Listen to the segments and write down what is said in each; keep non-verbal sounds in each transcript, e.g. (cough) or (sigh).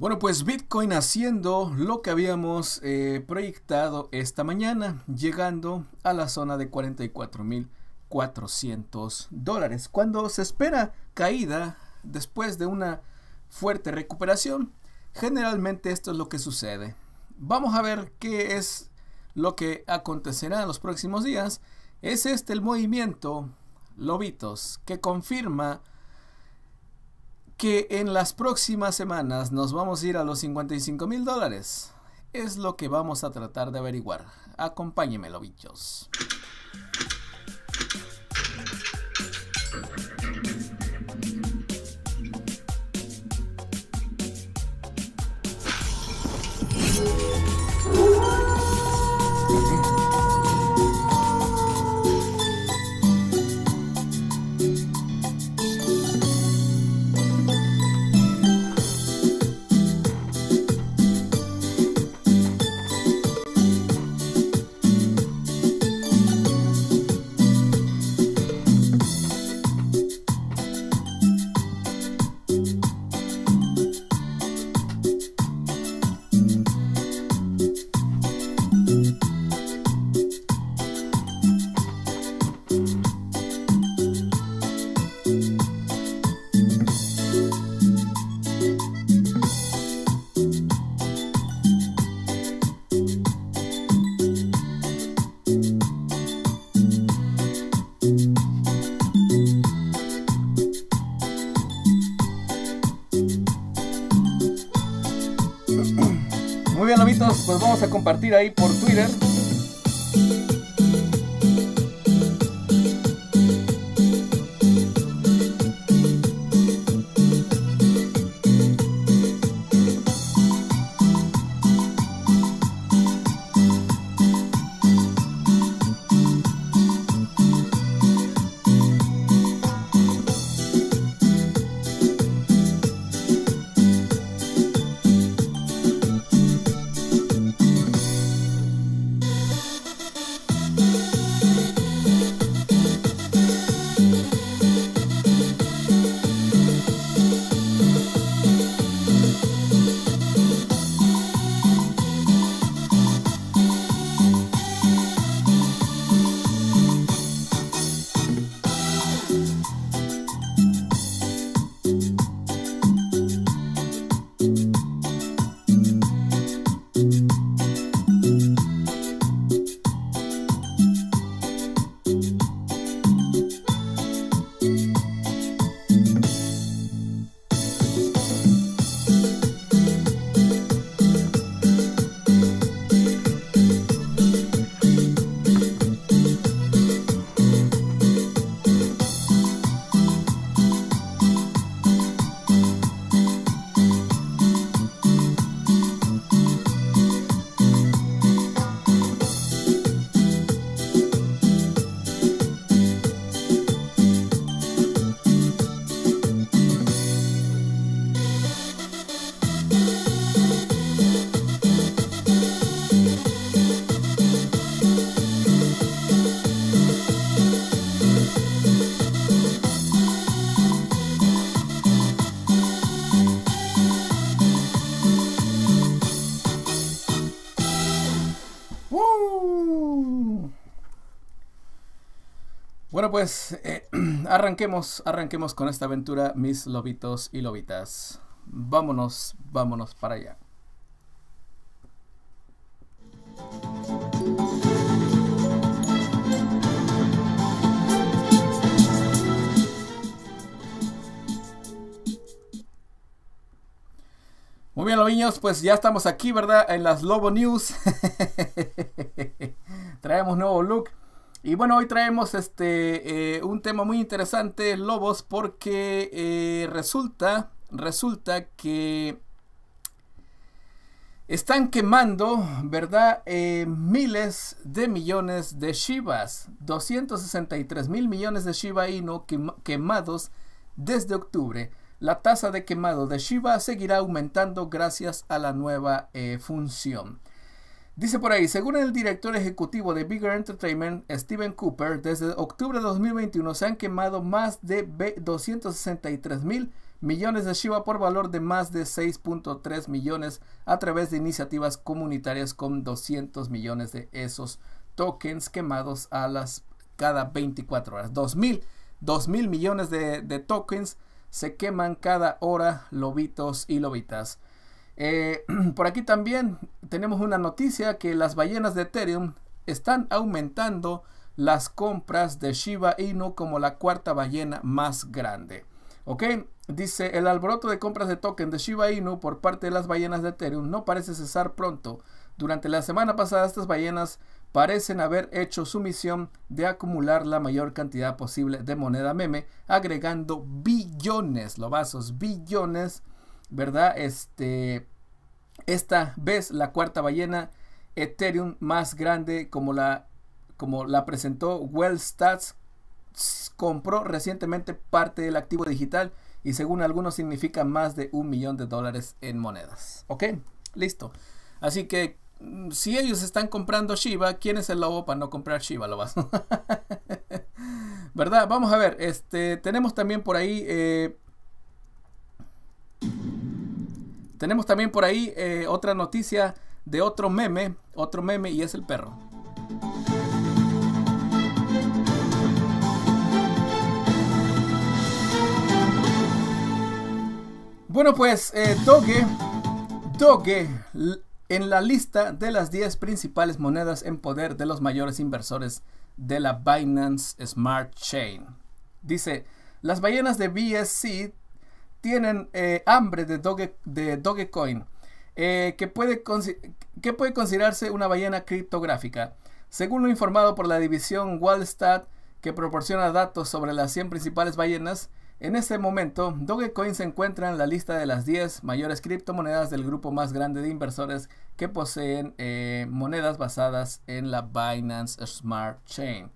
Bueno, pues Bitcoin haciendo lo que habíamos eh, proyectado esta mañana, llegando a la zona de 44.400 dólares. Cuando se espera caída después de una fuerte recuperación, generalmente esto es lo que sucede. Vamos a ver qué es lo que acontecerá en los próximos días. Es este el movimiento Lobitos que confirma que en las próximas semanas nos vamos a ir a los 55 mil dólares. Es lo que vamos a tratar de averiguar. Acompáñenme, bichos. compartir ahí por Twitter. pues eh, (clears throat) arranquemos, arranquemos con esta aventura, mis lobitos y lobitas. Vámonos, vámonos para allá. Muy bien, lobiños, pues ya estamos aquí, ¿verdad? En las Lobo News. (laughs) Traemos nuevo look. Y bueno, hoy traemos este eh, un tema muy interesante, Lobos, porque eh, resulta, resulta que están quemando, ¿verdad? Eh, miles de millones de Shivas, 263 mil millones de Shiva y no quemados desde octubre. La tasa de quemado de Shiva seguirá aumentando gracias a la nueva función. Dice por ahí, según el director ejecutivo de Bigger Entertainment, Steven Cooper, desde octubre de 2021 se han quemado más de 263 mil millones de Shiba por valor de más de 6.3 millones a través de iniciativas comunitarias con 200 millones de esos tokens quemados a las cada 24 horas. 2 mil, 2 mil millones de tokens se queman cada hora, lobitos y lobitas. Eh, (clears throat) por aquí también tenemos una noticia que las ballenas de Ethereum están aumentando las compras de Shiba Inu como la cuarta ballena más grande. Ok, dice el alboroto de compras de token de Shiba Inu por parte de las ballenas de Ethereum no parece cesar pronto. Durante la semana pasada estas ballenas parecen haber hecho su misión de acumular la mayor cantidad posible de moneda meme, agregando billones, lobazos, billones ¿verdad? Este, esta vez la cuarta ballena Ethereum más grande como la, como la presentó WellStats compró recientemente parte del activo digital y según algunos significa más de un millón de dólares en monedas. ¿Ok? Listo. Así que mm, si ellos están comprando Shiba, ¿quién es el lobo para no comprar Shiba, (laughs) ¿Verdad? Vamos a ver. Este, tenemos también por ahí eh, Tenemos también por ahí eh, otra noticia de otro meme, otro meme y es el perro. Bueno, pues eh, Doge, en la lista de las 10 principales monedas en poder de los mayores inversores de la Binance Smart Chain. Dice, las ballenas de BSC tienen eh, hambre de, Doge, de Dogecoin, eh, que, puede puede considerarse una ballena criptográfica. Según lo informado por la división Wallstat, que proporciona datos sobre las 100 principales ballenas, en este momento Dogecoin se encuentra en la lista de las 10 mayores criptomonedas del grupo más grande de inversores que poseen eh, monedas basadas en la Binance Smart Chain.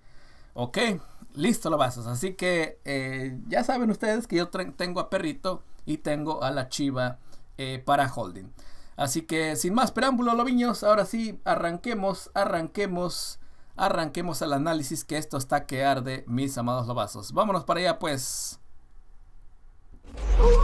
Ok, listo lobazos, Así que eh, ya saben ustedes que yo tengo a Perrito y tengo a la Chiva eh, para holding. Así que sin más preámbulo, lobiños, ahora sí, arranquemos, arranquemos, arranquemos al análisis que esto está que arde, mis amados lobazos. Vámonos para allá pues.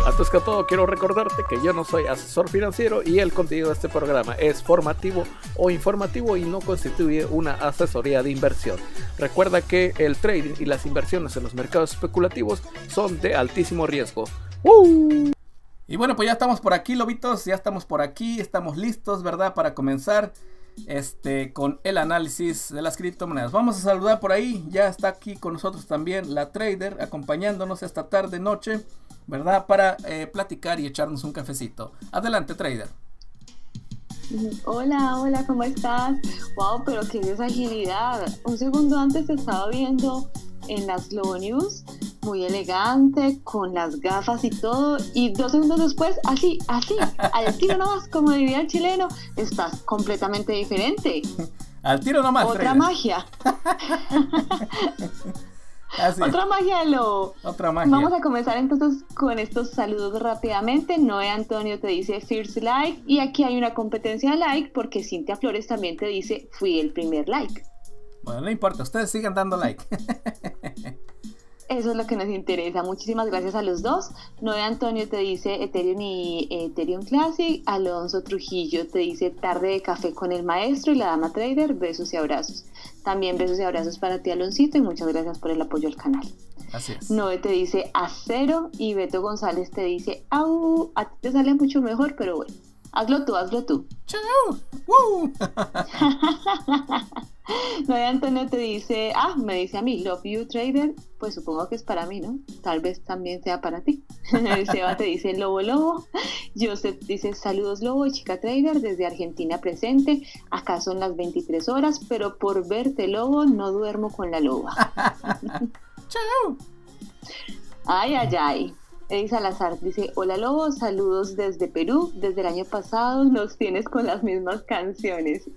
Antes que todo, quiero recordarte que yo no soy asesor financiero y el contenido de este programa es formativo o informativo y no constituye una asesoría de inversión. Recuerda que el trading y las inversiones en los mercados especulativos son de altísimo riesgo. Y bueno, pues ya estamos por aquí, lobitos, ya estamos por aquí, estamos listos, ¿verdad? Para comenzar este, con el análisis de las criptomonedas. Vamos a saludar por ahí, ya está aquí con nosotros también la trader acompañándonos esta tarde, noche. ¿verdad? Para eh, platicar y echarnos un cafecito. Adelante, trader. Hola, hola, ¿cómo estás? Wow, pero qué desagilidad. Un segundo antes te estaba viendo en las Globo News, muy elegante, con las gafas y todo, y dos segundos después, así, así, (laughs) al tiro nomás, como diría el chileno, estás completamente diferente. al tiro nomás. Otra magia. (laughs) Otra magia lo. Otra magia. Vamos a comenzar entonces con estos saludos rápidamente. Noé Antonio te dice first like y aquí hay una competencia de like porque Cintia Flores también te dice fui el primer like. Bueno, no importa, ustedes sigan dando like. (laughs) eso es lo que nos interesa. Muchísimas gracias a los dos. Noé Antonio te dice Ethereum y Ethereum Classic. Alonso Trujillo te dice tarde de café con el maestro y la dama trader. Besos y abrazos. También besos y abrazos para ti, Aloncito, y muchas gracias por el apoyo al canal. Así es. Noé te dice acero y Beto González te dice au, a ti te sale mucho mejor, pero bueno. Hazlo tú, hazlo tú. ¡Chao! (laughs) María Antonio te dice, ah, me dice a mí, Love You Trader, pues supongo que es para mí, ¿no? Tal vez también sea para ti. (laughs) Seba te dice, Lobo Lobo. Joseph dice, saludos Lobo y chica Trader desde Argentina presente. Acá son las 23 horas, pero por verte Lobo no duermo con la loba. (laughs) Chao. Ay, ay, ay. Edith Salazar dice, hola Lobo, saludos desde Perú, desde el año pasado nos tienes con las mismas canciones.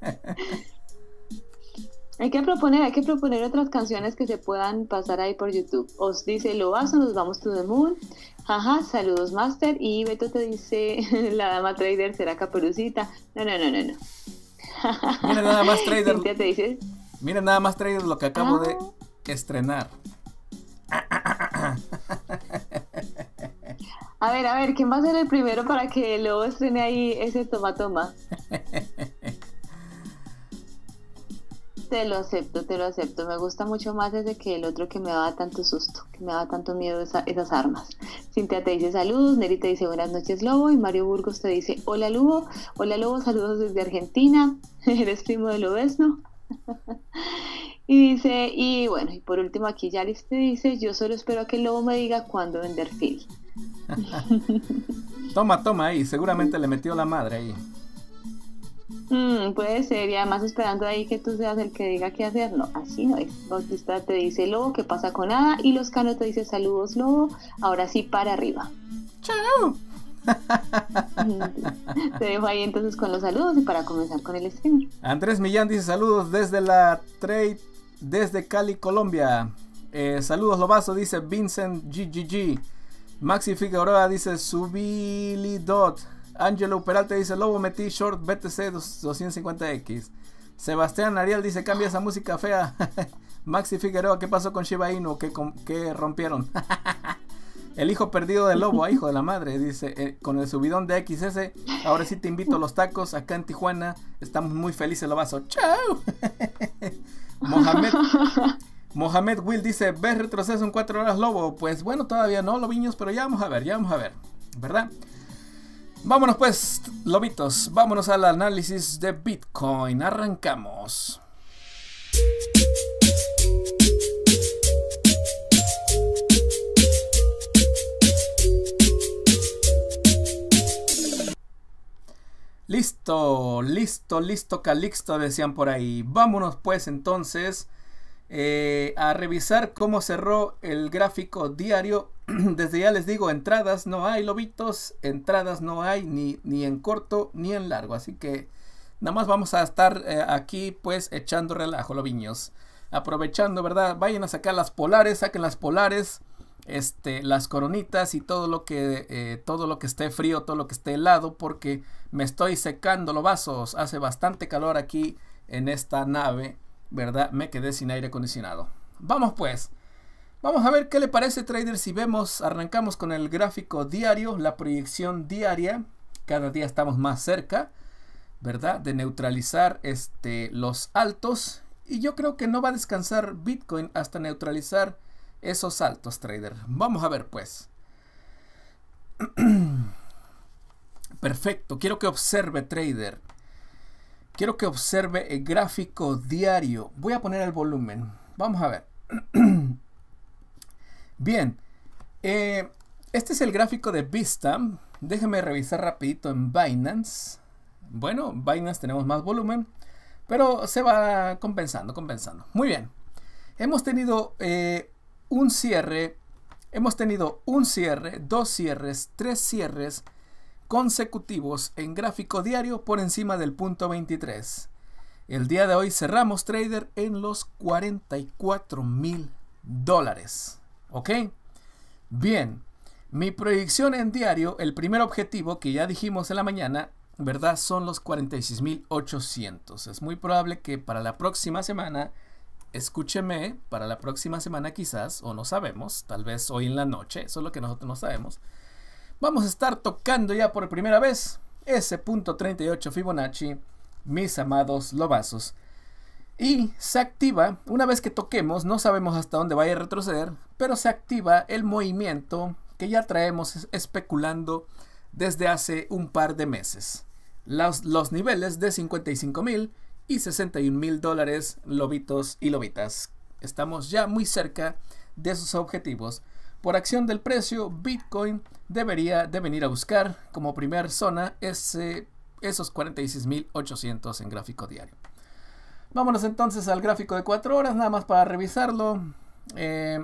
(laughs) hay que proponer, hay que proponer otras canciones que se puedan pasar ahí por YouTube. Os dice Lobazo, nos vamos to the moon. Ajá, saludos Master. Y Beto te dice, (laughs) la dama trader será caperucita. No, no, no, no, no. Mira nada más (laughs) trader. Mira nada más trader lo que acabo de ah". estrenar. A ver, a ver, ¿quién va a ser el primero para que Lobo estrene ahí ese toma toma? te lo acepto, te lo acepto. Me gusta mucho más ese que el otro que me daba tanto susto, que me daba tanto miedo esas armas. Cintia te dice saludos, Neri te dice buenas noches Lobo y Mario Burgos te dice hola Lobo, hola Lobo, saludos desde Argentina, (laughs) eres primo de Lobesno. (laughs) dice, y bueno, y por último aquí Yaris te dice, yo solo espero a que el lobo me diga cuándo vender Phil. (laughs) toma, toma ahí, seguramente le metió la madre ahí. Mm, puede ser, y además esperando ahí que tú seas el que diga qué hacer. No, así no es. Bautista te dice Lobo, ¿qué pasa con nada? Y Los canos te dice saludos, Lobo. Ahora sí, para arriba. ¡Chao! (laughs) te dejo ahí entonces con los saludos y para comenzar con el stream. Andrés Millán dice saludos desde la Trade desde Cali, Colombia. Eh, saludos Lobazo, dice Vincent GGG. Maxi Figueroa dice Dot Angelo Peralta dice Lobo metí short BTC 250X. Sebastián Ariel dice cambia esa música fea. (laughs) Maxi Figueroa, ¿qué pasó con Shiba Inu? ¿Qué, qué rompieron? (laughs) el hijo perdido del lobo, hijo de la madre, dice, eh, con el subidón de XS, ahora sí te invito a los tacos acá en Tijuana, estamos muy felices, Lobazo. ¡Chao! (laughs) Mohamed, (laughs) Mohamed Will dice, ¿ves retroceso en cuatro horas, Lobo? Pues bueno, todavía no, Lobiños, pero ya vamos a ver, ya vamos a ver, ¿verdad? Vámonos pues, lobitos, vámonos al análisis de Bitcoin, arrancamos. Listo, listo, listo, Calixto, decían por ahí. Vámonos pues entonces eh, a revisar cómo cerró el gráfico diario. (clears throat) Desde ya les digo, entradas no hay, lobitos, entradas no hay ni, ni en corto ni en largo. Así que nada más vamos a estar eh, aquí pues echando relajo, lobiños. Aprovechando, ¿verdad? Vayan a sacar las polares, saquen las polares. Este, las coronitas y todo lo que eh, todo lo que esté frío, todo lo que esté helado, porque me estoy secando los vasos. Hace bastante calor aquí en esta nave, ¿verdad? Me quedé sin aire acondicionado. Vamos pues. Vamos a ver qué le parece trader si vemos, arrancamos con el gráfico diario, la proyección diaria. Cada día estamos más cerca, ¿verdad? De neutralizar este, los altos. Y yo creo que no va a descansar Bitcoin hasta neutralizar esos altos, trader. Vamos a ver, pues. (clears throat) Perfecto. Quiero que observe, trader. Quiero que observe el gráfico diario. Voy a poner el volumen. Vamos a ver. (clears throat) Bien. Eh, este es el gráfico de Vista. Déjeme revisar rapidito en Binance. Bueno, Binance tenemos más volumen. Pero se va compensando, compensando. Muy bien. Hemos tenido eh, un cierre, hemos tenido un cierre, dos cierres, tres cierres consecutivos en gráfico diario por encima del punto 23. El día de hoy cerramos trader en los 44 mil dólares. ¿Ok? Bien, mi proyección en diario, el primer objetivo que ya dijimos en la mañana, ¿verdad? Son los 46.800. Es muy probable que para la próxima semana escúcheme para la próxima semana quizás, o no sabemos, tal vez hoy en la noche, eso que nosotros no sabemos. Vamos a estar tocando ya por primera vez ese punto 38 Fibonacci, mis amados lobazos. Y se activa, una vez que toquemos, no sabemos hasta dónde vaya a retroceder, pero se activa el movimiento que ya traemos especulando desde hace un par de meses. Los, niveles de 55.000 y 61 mil dólares lobitos y lobitas. Estamos ya muy cerca de esos objetivos. Por acción del precio, Bitcoin debería de venir a buscar como primera zona ese, esos 46.800 en gráfico diario. Vámonos entonces al gráfico de 4 horas, nada más para revisarlo. Eh,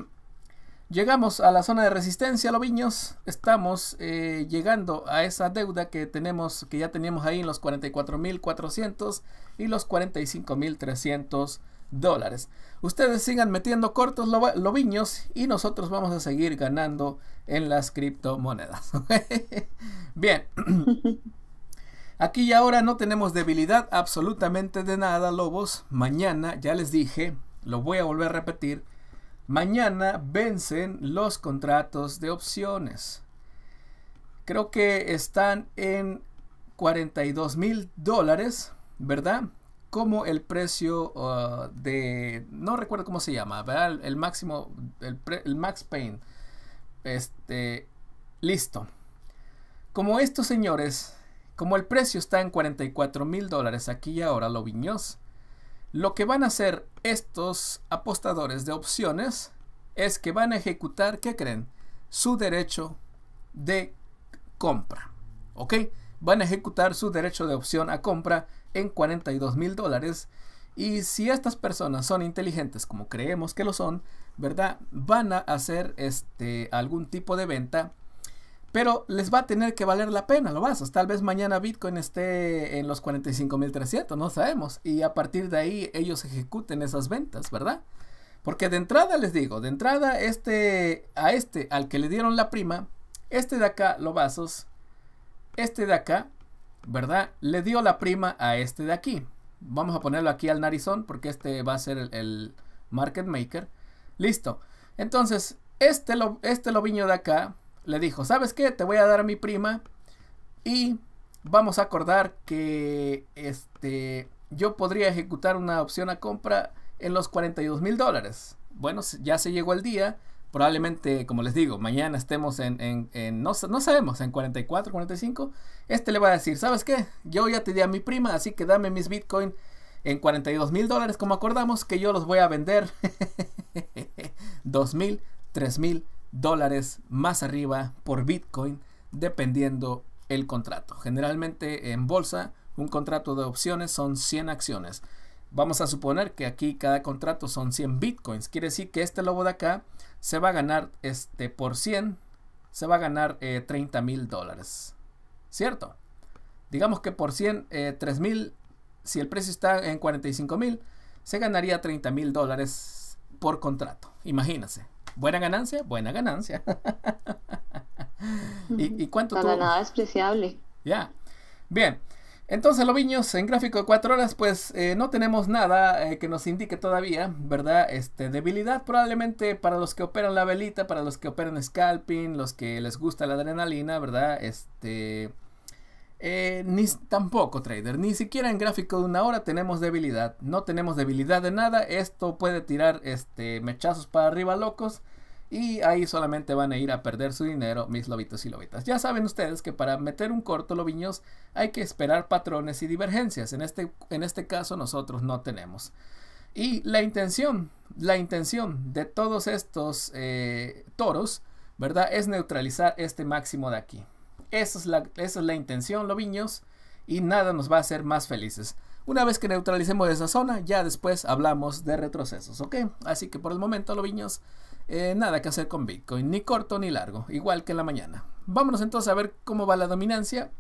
Llegamos a la zona de resistencia, lobiños Estamos eh, llegando a esa deuda que tenemos, que ya teníamos ahí en los 44.400 y los 45.300 dólares. Ustedes sigan metiendo cortos lobiños y nosotros vamos a seguir ganando en las criptomonedas. (laughs) Bien. (laughs) Aquí y ahora no tenemos debilidad absolutamente de nada, lobos. Mañana, ya les dije, lo voy a volver a repetir, Mañana vencen los contratos de opciones. Creo que están en 42 mil dólares, ¿verdad? Como el precio uh, de... No recuerdo cómo se llama, ¿verdad? El, máximo, el, max pain. Este, listo. Como estos señores, como el precio está en 44 mil dólares aquí y ahora, lo viños. Lo que van a hacer estos apostadores de opciones es que van a ejecutar, ¿qué creen? Su derecho de compra. ¿Ok? Van a ejecutar su derecho de opción a compra en 42 mil dólares. Y si estas personas son inteligentes, como creemos que lo son, ¿verdad? Van a hacer este, algún tipo de venta pero les va a tener que valer la pena lo vasos. Tal vez mañana Bitcoin esté en los 45.300, no sabemos. Y a partir de ahí ellos ejecuten esas ventas, ¿verdad? Porque de entrada les digo, de entrada este, a este, al que le dieron la prima, este de acá, lo vasos, este de acá, ¿verdad? Le dio la prima a este de aquí. Vamos a ponerlo aquí al narizón porque este va a ser el, market maker. Listo. Entonces, este, lo, este de acá le dijo, ¿sabes qué? Te voy a dar a mi prima y vamos a acordar que este, yo podría ejecutar una opción a compra en los 42 mil dólares. Bueno, ya se llegó el día. Probablemente, como les digo, mañana estemos en, no, no, sabemos, en 44, 45. Este le va a decir, ¿sabes qué? Yo ya te di a mi prima, así que dame mis Bitcoin en 42 mil dólares, como acordamos, que yo los voy a vender 2 (laughs) mil, 3 mil dólares más arriba por Bitcoin dependiendo el contrato. Generalmente en bolsa un contrato de opciones son 100 acciones. Vamos a suponer que aquí cada contrato son 100 bitcoins. Quiere decir que este lobo de acá se va a ganar este por 100, se va a ganar 30 eh, mil dólares. ¿Cierto? Digamos que por 100, eh, mil, si el precio está en 45 mil, se ganaría 30 mil dólares por contrato. Imagínense. Buena ganancia, buena ganancia. (laughs) ¿Y, cuánto Para nada despreciable. Ya. Bien. Entonces, viños en gráfico de cuatro horas, pues eh, no tenemos nada eh, que nos indique todavía, ¿verdad? Este, debilidad probablemente para los que operan la velita, para los que operan scalping, los que les gusta la adrenalina, ¿verdad? Este, eh, ni, tampoco, trader. Ni siquiera en gráfico de una hora tenemos debilidad. No tenemos debilidad de nada. Esto puede tirar este, mechazos para arriba locos. Y ahí solamente van a ir a perder su dinero mis lobitos y lobitas. Ya saben ustedes que para meter un corto lobiños hay que esperar patrones y divergencias. En este, en este caso nosotros no tenemos. Y la intención, la intención de todos estos eh, toros, ¿verdad? Es neutralizar este máximo de aquí. Esa es la, es la intención, Loviños, y nada nos va a hacer más felices. Una vez que neutralicemos esa zona, ya después hablamos de retrocesos, ¿ok? Así que por el momento, Loviños, eh, nada que hacer con Bitcoin, ni corto ni largo, igual que en la mañana. Vámonos entonces a ver cómo va la dominancia.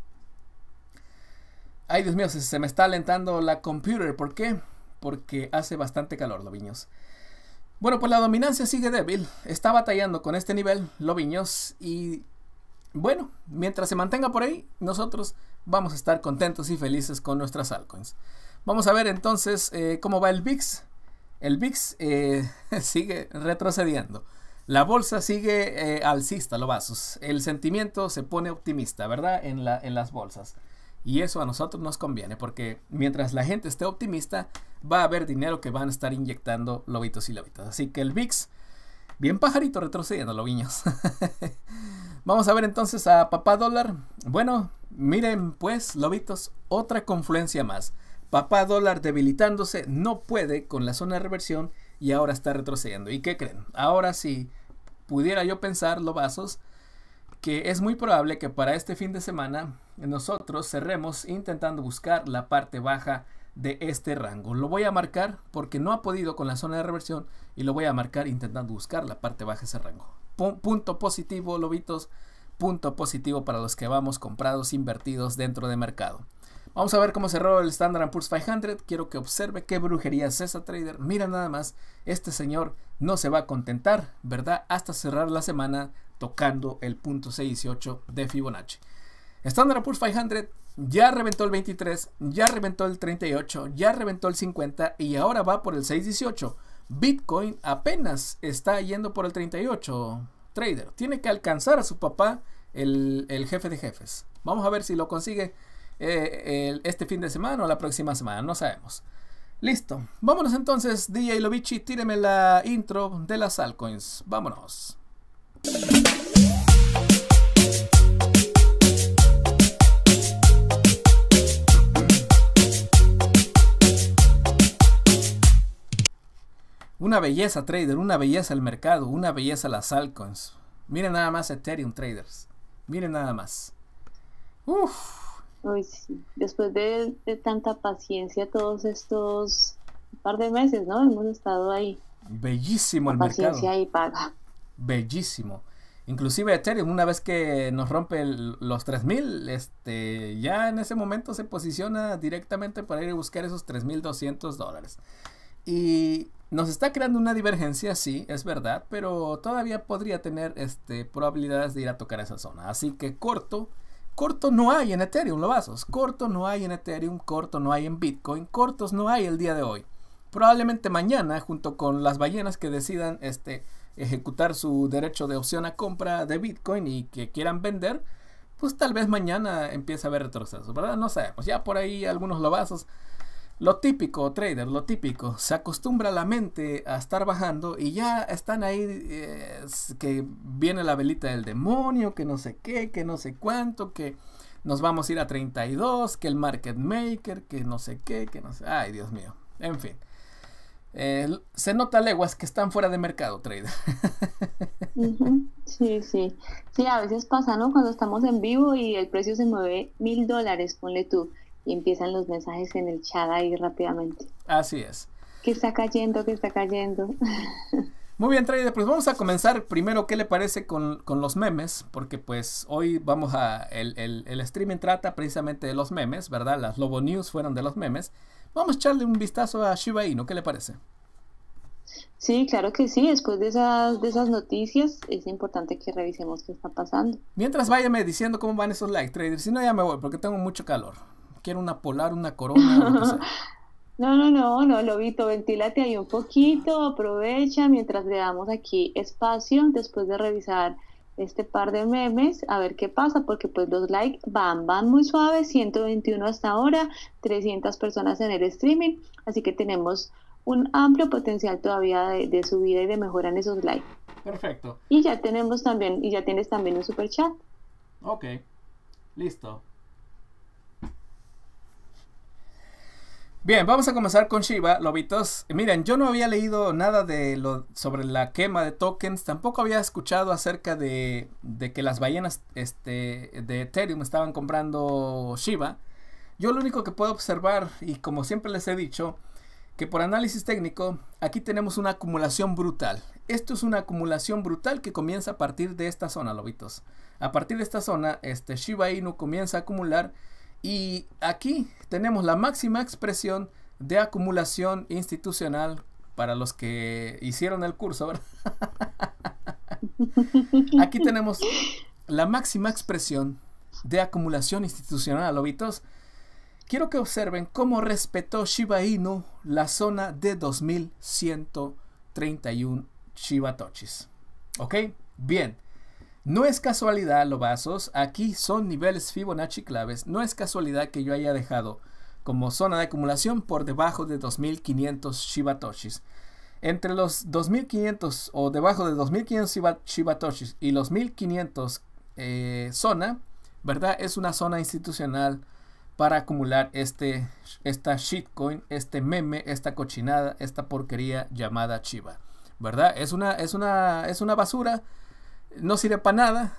Ay, Dios mío, se, se me está alentando la computer, ¿por qué? Porque hace bastante calor, Loviños. Bueno, pues la dominancia sigue débil. Está batallando con este nivel, Loviños, y bueno, mientras se mantenga por ahí, nosotros vamos a estar contentos y felices con nuestras altcoins. Vamos a ver entonces eh, cómo va el VIX. El VIX eh, (laughs) sigue retrocediendo. La bolsa sigue eh, alcista, lo vasos. El sentimiento se pone optimista, ¿verdad? En, la, en las bolsas. Y eso a nosotros nos conviene porque mientras la gente esté optimista, va a haber dinero que van a estar inyectando lobitos y lobitas. Así que el VIX Bien pajarito retrocediendo, los (laughs) Vamos a ver entonces a Papá Dólar. Bueno, miren pues, lobitos, otra confluencia más. Papá Dólar debilitándose, no puede con la zona de reversión y ahora está retrocediendo. ¿Y qué creen? Ahora sí, pudiera yo pensar, lobazos, que es muy probable que para este fin de semana nosotros cerremos intentando buscar la parte baja de este rango. Lo voy a marcar porque no ha podido con la zona de reversión y lo voy a marcar intentando buscar la parte baja de ese rango. punto positivo, lobitos. Punto positivo para los que vamos comprados, invertidos dentro de mercado. Vamos a ver cómo cerró el Standard Poor's 500. Quiero que observe qué brujería es esa trader. Mira nada más, este señor no se va a contentar, ¿verdad? Hasta cerrar la semana tocando el punto 68 de Fibonacci. Standard Poor's 500 ya reventó el 23, ya reventó el 38, ya reventó el 50 y ahora va por el 618. Bitcoin apenas está yendo por el 38. Trader, tiene que alcanzar a su papá, el, jefe de jefes. Vamos a ver si lo consigue eh, este fin de semana o la próxima semana, no sabemos. Listo, vámonos entonces, DJ Lovichi, tíreme la intro de las altcoins. Vámonos. Una belleza, trader, una belleza el mercado, una belleza las altcoins. Miren nada más Ethereum, traders. Miren nada más. Uf. Después de, tanta paciencia, todos estos par de meses, ¿no? Hemos estado ahí. Bellísimo el mercado. Paciencia y paga. Bellísimo. Inclusive Ethereum, una vez que nos rompe los 3000, este, ya en ese momento se posiciona directamente para ir a buscar esos 3200 dólares. Y nos está creando una divergencia, sí, es verdad, pero todavía podría tener este, probabilidades de ir a tocar esa zona. Así que corto, corto no hay en Ethereum, lobazos, Corto no hay en Ethereum, corto no hay en Bitcoin, cortos no hay el día de hoy. Probablemente mañana, junto con las ballenas que decidan este, ejecutar su derecho de opción a compra de Bitcoin y que quieran vender, pues tal vez mañana empiece a haber retrocesos, ¿verdad? No sabemos. Pues ya por ahí algunos lobazos lo típico, trader, lo típico. Se acostumbra la mente a estar bajando y ya están ahí eh, que viene la velita del demonio, que no sé qué, que no sé cuánto, que nos vamos a ir a 32, que el market maker, que no sé qué, que no sé. Ay, Dios mío. En fin. se nota leguas que están fuera de mercado, trader. (laughs) Sí, sí. Sí, a veces pasa, ¿no? Cuando estamos en vivo y el precio se mueve mil dólares, ponle tú y empiezan los mensajes en el chat ahí rápidamente. Así es. Que está cayendo, que está cayendo. Muy bien, Trader, pues vamos a comenzar primero, ¿qué le parece con, los memes? Porque pues hoy vamos a, el, el, streaming trata precisamente de los memes, ¿verdad? Las Lobo News fueron de los memes. Vamos a echarle un vistazo a Shiba Inu, ¿qué le parece? Sí, claro que sí, después de esas, de esas noticias es importante que revisemos qué está pasando. Mientras váyame diciendo cómo van esos likes, Trader, si no ya me voy porque tengo mucho calor quiero una polar, una corona, (laughs) No, no, no, no, Lobito, ventílate ahí un poquito, aprovecha mientras le damos aquí espacio después de revisar este par de memes, a ver qué pasa, porque pues los likes van, van muy suaves, 121 hasta ahora, 300 personas en el streaming, así que tenemos un amplio potencial todavía de, de subida y de mejora en esos likes. Perfecto. Y ya tenemos también, y ya tienes también un super chat. Ok, listo. Bien, vamos a comenzar con Shiba, lobitos. Miren, yo no había leído nada de lo, sobre la quema de tokens, tampoco había escuchado acerca de, de que las ballenas este, de Ethereum estaban comprando Shiba. Yo lo único que puedo observar, y como siempre les he dicho, que por análisis técnico, aquí tenemos una acumulación brutal. Esto es una acumulación brutal que comienza a partir de esta zona, lobitos. A partir de esta zona, este Shiba Inu comienza a acumular y aquí tenemos la máxima expresión de acumulación institucional para los que hicieron el curso. (laughs) Aquí tenemos la máxima expresión de acumulación institucional, lobitos. Quiero que observen cómo respetó Shiba Inu la zona de 2131 Shibatochis. ¿Ok? Bien. No es casualidad, lobazos, aquí son niveles Fibonacci claves, no es casualidad que yo haya dejado como zona de acumulación por debajo de 2500 Shibatoshis. Entre los 2500 o debajo de 2500 Shibatoshis y los 1500 eh, zona, ¿verdad? Es una zona institucional para acumular este, esta shitcoin, este meme, esta cochinada, esta porquería llamada Chiva, ¿verdad? Es una, es una, es una basura no sirve para nada.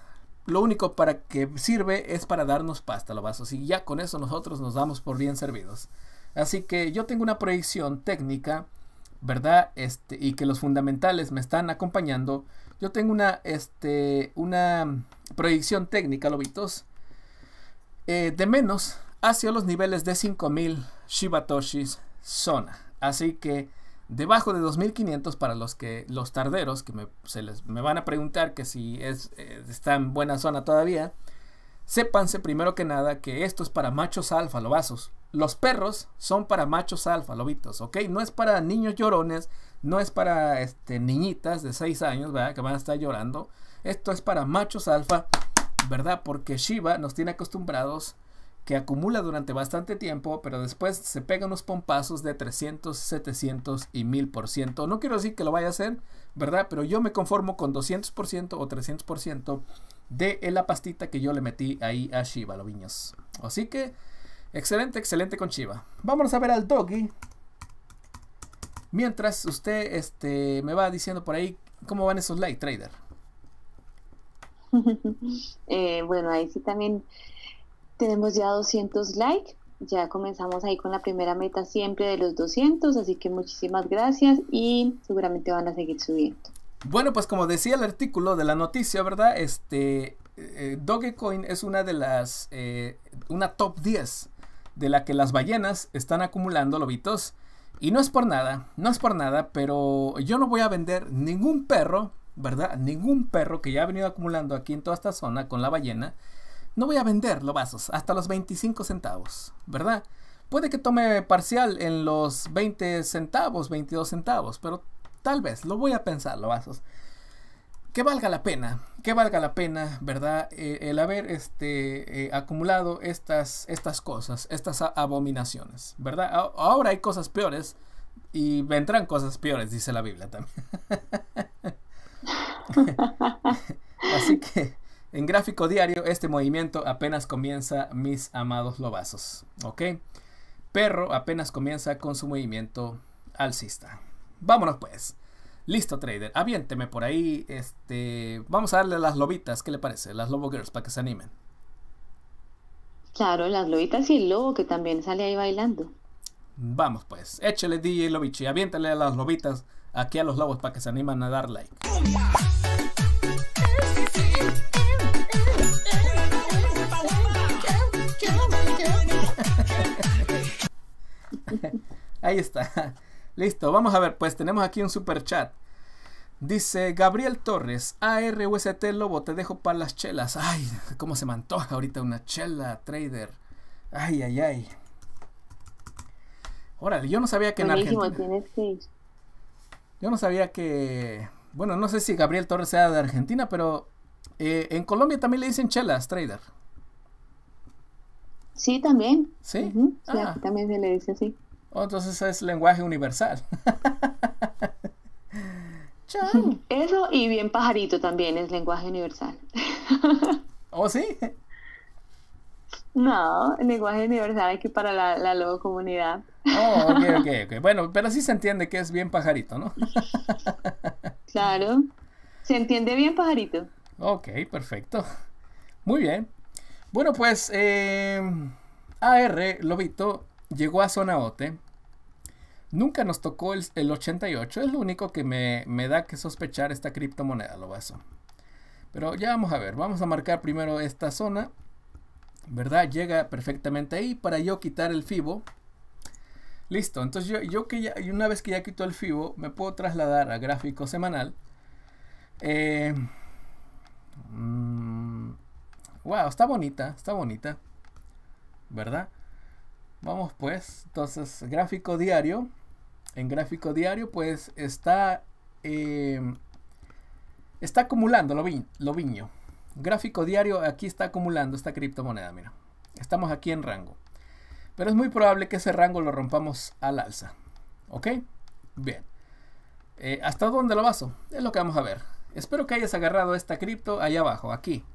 Lo único para que sirve es para darnos pasta, lo vasos. Y ya con eso nosotros nos damos por bien servidos. Así que yo tengo una proyección técnica, ¿verdad? Este, y que los fundamentales me están acompañando. Yo tengo una, este, una proyección técnica, lobitos, eh, de menos hacia los niveles de 5000 Shibatoshis zona. Así que debajo de 2500 para los que los tarderos que me, se les, me van a preguntar que si es, eh, está en buena zona todavía sépanse primero que nada que esto es para machos alfa lobazos los perros son para machos alfa lobitos ok no es para niños llorones no es para este, niñitas de 6 años ¿verdad? que van a estar llorando esto es para machos alfa verdad porque Shiva nos tiene acostumbrados que acumula durante bastante tiempo, pero después se pega unos pompazos de 300, 700 y 1000%. No quiero decir que lo vaya a hacer, ¿verdad? Pero yo me conformo con 200% o 300% de la pastita que yo le metí ahí a Shiva, lo viños. Así que, excelente, excelente con Shiva. Vamos a ver al Doggy. Mientras usted este, me va diciendo por ahí cómo van esos light trader. (laughs) Eh, bueno, ahí sí también tenemos ya 200 likes, ya comenzamos ahí con la primera meta siempre de los 200, así que muchísimas gracias y seguramente van a seguir subiendo. Bueno, pues como decía el artículo de la noticia, ¿verdad? Este, eh, eh, Dogecoin es una de las, eh, una top 10 de la que las ballenas están acumulando lobitos. Y no es por nada, no es por nada, pero yo no voy a vender ningún perro, ¿verdad? Ningún perro que ya ha venido acumulando aquí en toda esta zona con la ballena. No voy a vender los vasos hasta los 25 centavos, ¿verdad? Puede que tome parcial en los 20 centavos, 22 centavos, pero tal vez, lo voy a pensar los vasos. Que valga la pena, que valga la pena, ¿verdad? Eh, el haber este, eh, acumulado estas, estas cosas, estas abominaciones, ¿verdad? ahora hay cosas peores y vendrán cosas peores, dice la Biblia también. (laughs) Así que en gráfico diario, este movimiento apenas comienza mis amados lobazos. ¿Ok? Perro apenas comienza con su movimiento alcista. Vámonos pues. Listo, trader. Aviénteme por ahí. Este, vamos a darle a las lobitas. ¿Qué le parece? Las Lobo Girls para que se animen. Claro, las lobitas y el lobo que también sale ahí bailando. Vamos pues. Échale DJ Lobichi. Aviéntale a las lobitas aquí a los lobos para que se animan a dar like. (laughs) Ahí está. (laughs) Listo, vamos a ver, pues tenemos aquí un super chat. Dice Gabriel Torres, ARUST Lobo, te dejo para las chelas. Ay, cómo se me antoja ahorita una chela, trader. Ay, ay, ay. Órale, yo no sabía que en Argentina. Yo no sabía que. Bueno, no sé si Gabriel Torres sea de Argentina, pero eh, en Colombia también le dicen chelas, trader. Sí, también. Sí. Ah. también se le dice así. Oh, entonces es lenguaje universal. (laughs) Eso y bien pajarito también es lenguaje universal. (laughs) ¿Oh, sí? No, el lenguaje universal aquí para la, la logo comunidad. Oh, ok, (laughs) ok. Bueno, pero sí se entiende que es bien pajarito, ¿no? claro. Se entiende bien pajarito. Ok, perfecto. Muy bien. Bueno, pues eh, AR, Lobito, llegó a zona OTE. Nunca nos tocó el, 88. Es lo único que me, da que sospechar esta criptomoneda, lo vaso. Pero ya vamos a ver. Vamos a marcar primero esta zona. ¿Verdad? Llega perfectamente ahí para yo quitar el FIBO. Listo. Entonces yo, que ya, una vez que ya quito el FIBO, me puedo trasladar a gráfico semanal. Eh, mm, Wow, está bonita, está bonita. ¿Verdad? Vamos pues, entonces, gráfico diario. En gráfico diario, pues está. Em, está acumulando lo, vi, lo viño. Gráfico diario, aquí está acumulando esta criptomoneda. Mira, estamos aquí en rango. Pero es muy probable que ese rango lo rompamos al alza. ¿Ok? Bien. Eh, ¿Hasta dónde lo vaso? Es lo que vamos a ver. Espero que hayas agarrado esta cripto allá abajo, aquí.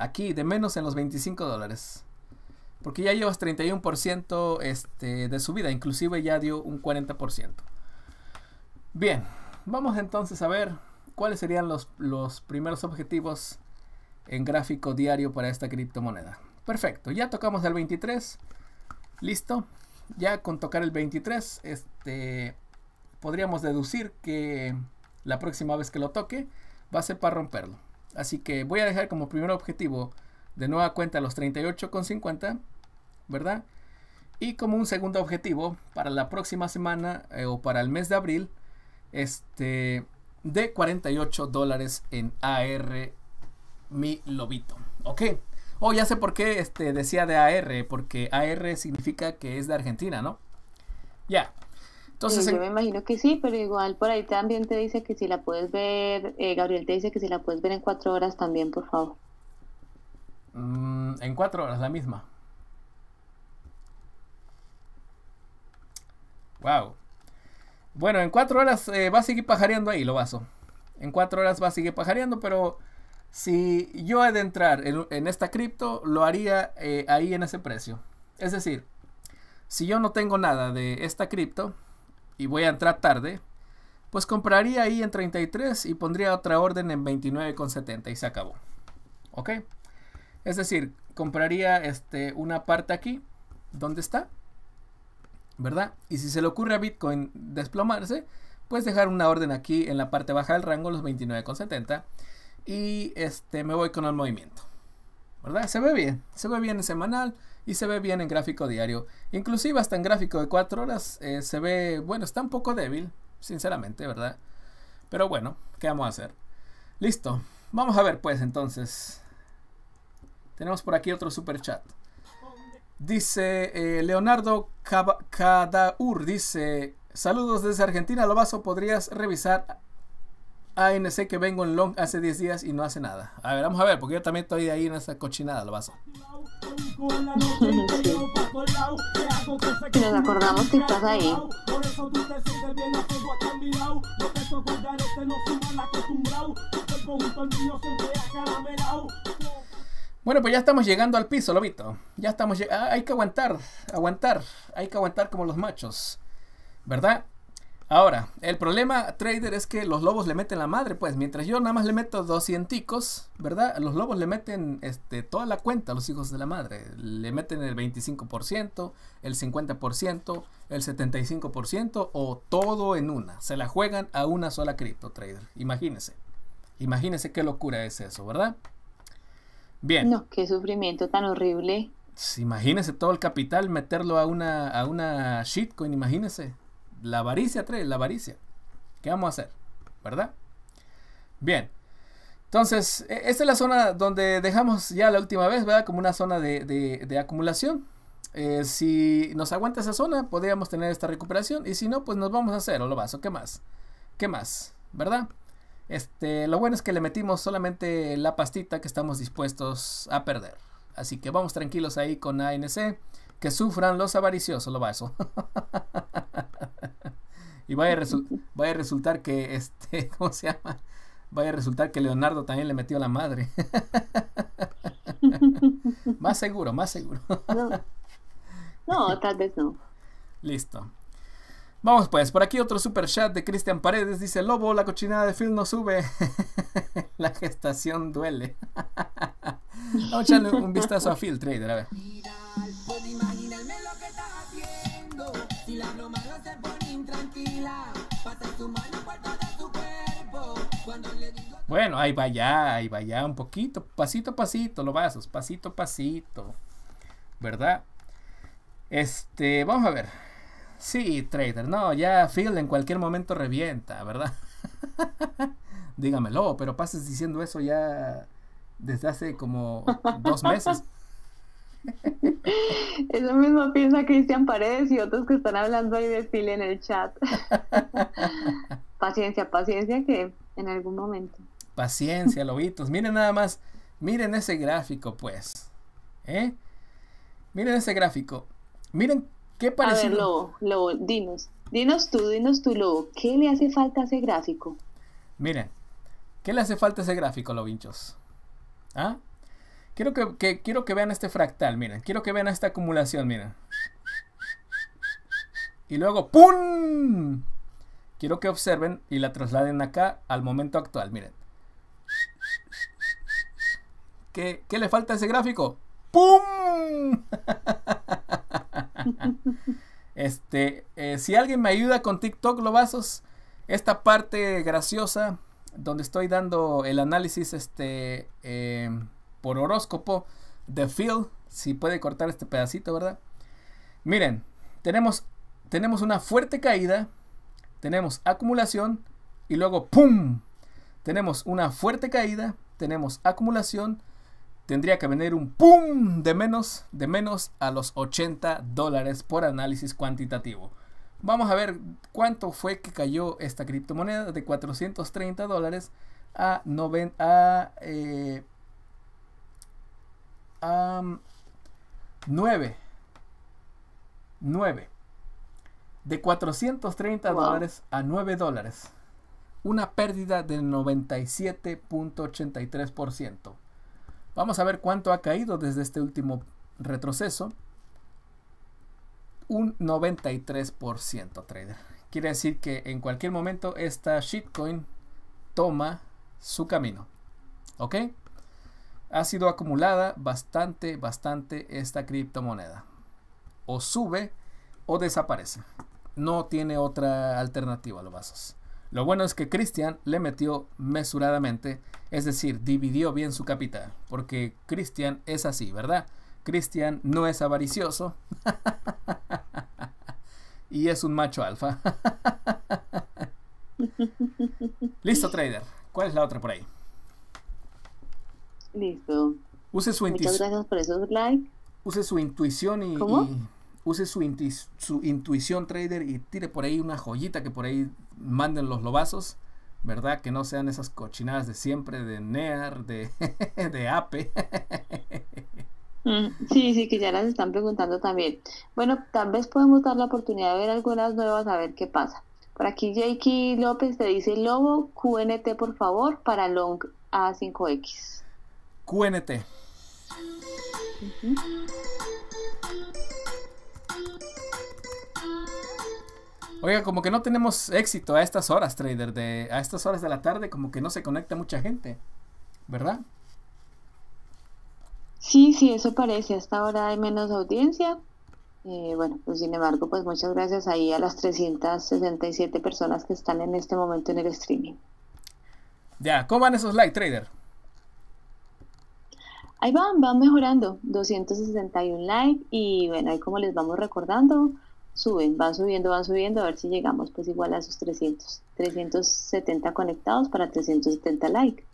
Aquí, de menos en los 25 dólares. Porque ya llevas 31% este, de subida, inclusive ya dio un 40%. Bien, vamos entonces a ver cuáles serían los, los primeros objetivos en gráfico diario para esta criptomoneda. Perfecto, ya tocamos el 23. Listo. Ya con tocar el 23, este, podríamos deducir que la próxima vez que lo toque va a ser para romperlo. Así que voy a dejar como primer objetivo de nueva cuenta los 38,50, ¿verdad? Y como un segundo objetivo para la próxima semana eh, o para el mes de abril, este, de 48 dólares en AR mi lobito, ¿ok? Oh, ya sé por qué este, decía de AR, porque AR significa que es de Argentina, ¿no? Ya yo me imagino que sí, pero igual por ahí también te dice que si la puedes ver, eh, Gabriel te dice que si la puedes ver en cuatro horas también, por favor. Mm, en cuatro horas, la misma. Wow. Bueno, en cuatro horas eh, va a seguir pajareando ahí, lo vaso. En cuatro horas va a seguir pajareando, pero si yo he de entrar en, esta cripto, lo haría eh, ahí en ese precio. Es decir, si yo no tengo nada de esta cripto, y voy a entrar tarde, pues compraría ahí en 33 y pondría otra orden en 29,70 y se acabó. ¿Ok? Es decir, compraría este, una parte aquí, ¿dónde está? ¿Verdad? Y si se le ocurre a Bitcoin desplomarse, pues dejar una orden aquí en la parte baja del rango, los 29,70. Y este, me voy con el movimiento. ¿Verdad? Se ve bien, se ve bien en semanal y se ve bien en gráfico diario. Inclusive hasta en gráfico de 4 horas eh, se ve, bueno, está un poco débil, sinceramente, ¿verdad? Pero bueno, ¿qué vamos a hacer? Listo, vamos a ver pues entonces. Tenemos por aquí otro super chat. Dice eh, Leonardo Cadaur, dice, saludos desde Argentina, Lobazo, ¿podrías revisar ANC que vengo en long hace 10 días y no hace nada. A ver, vamos a ver, porque yo también estoy ahí en esa cochinada, lo vaso. Nos acordamos ahí. Bueno, pues ya estamos llegando al piso, Lobito. Ya estamos ah, Hay que aguantar, aguantar. Hay que aguantar como los machos. ¿Verdad? Ahora, el problema, trader, es que los lobos le meten la madre, pues mientras yo nada más le meto 200, ¿verdad? Los lobos le meten este, toda la cuenta a los hijos de la madre. Le meten el 25%, el 50%, el 75% o todo en una. Se la juegan a una sola cripto, trader. Imagínese. Imagínese qué locura es eso, ¿verdad? Bien. No, qué sufrimiento tan horrible. Imagínese todo el capital meterlo a una, a una shitcoin, imagínese. La avaricia 3, la avaricia. ¿Qué vamos a hacer? ¿Verdad? Bien. Entonces, e, esta es la zona donde dejamos ya la última vez, ¿verdad? Como una zona de, acumulación. Eh, si nos aguanta esa zona, podríamos tener esta recuperación. Y si no, pues nos vamos a hacer o lo o ¿Qué más? ¿Qué más? ¿Verdad? Este, lo bueno es que le metimos solamente la pastita que estamos dispuestos a perder. Así que vamos tranquilos ahí con ANC que sufran los avariciosos, lo va eso. (laughs) y vaya a, resultar que, este, (laughs) ¿cómo se llama? Vaya a resultar que Leonardo también le metió la madre. (laughs) más seguro, más seguro. no. no, tal vez no. Listo. Vamos pues, por aquí otro super chat de Cristian Paredes. Dice, Lobo, la cochinada de Phil no sube. la gestación duele. Vamos a echarle un vistazo a Phil Trader, a ver. Bueno, ahí va ya, ahí va ya, un poquito, pasito a pasito, lo vasos, pasito a pasito. ¿Verdad? Este, vamos a ver. Sí, trader, no, ya Phil en cualquier momento revienta, ¿verdad? (laughs) Dígamelo, pero pases diciendo eso ya desde hace como dos meses. (laughs) Eso mismo piensa Cristian Paredes y otros que están hablando ahí de Phil en el chat. (laughs) paciencia, paciencia que en algún momento. Paciencia, lobitos. Miren nada más. Miren ese gráfico, pues. ¿eh? Miren ese gráfico. Miren qué parece. A ver, Lobo, Lobo, dinos. Dinos tú, dinos tú, Lobo. ¿Qué le hace falta a ese gráfico? Miren, ¿qué le hace falta a ese gráfico, Lobinchos? ¿Ah? Quiero quiero que vean este fractal, miren. Quiero que vean esta acumulación, miren. Y luego, ¡pum! Quiero que observen y la trasladen acá al momento actual, miren. ¿Qué, le falta a ese gráfico? ¡Pum! (laughs) este, eh, si alguien me ayuda con TikTok Globazos, esta parte graciosa donde estoy dando el análisis este, em, por horóscopo de Phil, si puede cortar este pedacito, ¿verdad? Miren, tenemos, tenemos una fuerte caída, tenemos acumulación y luego ¡pum! Tenemos una fuerte caída, tenemos acumulación tendría que venir un pum de menos, de menos a los 80 dólares por análisis cuantitativo. Vamos a ver cuánto fue que cayó esta criptomoneda de 430 dólares a, 90 a, 9. Eh, 9. Mm, de 430 dólares a 9 dólares. Una pérdida del 97.83%. Vamos a ver cuánto ha caído desde este último retroceso. Un 93% trader. Quiere decir que en cualquier momento esta shitcoin toma su camino. ¿Ok? Ha sido acumulada bastante, bastante esta criptomoneda. O sube o desaparece. No tiene otra alternativa los vasos. Lo bueno es que cristian le metió mesuradamente, es decir, dividió bien su capital, porque cristian es así, ¿verdad? cristian no es avaricioso (laughs) y es un macho alfa. (laughs) Listo, trader. ¿Cuál es la otra por ahí? Listo. Use su intuición. Muchas gracias por esos likes. Use su intuición y use su, intuición trader y tire por ahí una joyita que por ahí manden los lobazos, ¿verdad? Que no sean esas cochinadas de siempre, de NEAR, de, (laughs) de APE. Mm, sí, sí, que ya las están preguntando también. Bueno, tal vez podemos dar la oportunidad de ver algunas nuevas a ver qué pasa. Por aquí Jakey López te dice Lobo, QNT por favor para Long A5X. QNT. Oiga, como que no tenemos éxito a estas horas, trader, de, a estas horas de la tarde, como que no se conecta mucha gente, ¿verdad? Sí, sí, eso parece. Hasta ahora hay menos audiencia. Eh, bueno, pues sin embargo, pues muchas gracias ahí a las 367 personas que están en este momento en el streaming. Ya, ¿cómo van esos likes, trader? Ahí van, van mejorando. 261 likes y bueno, ahí como les vamos recordando, suben, van subiendo, van subiendo, a ver si llegamos pues igual a esos 300, 370 conectados para 370 like,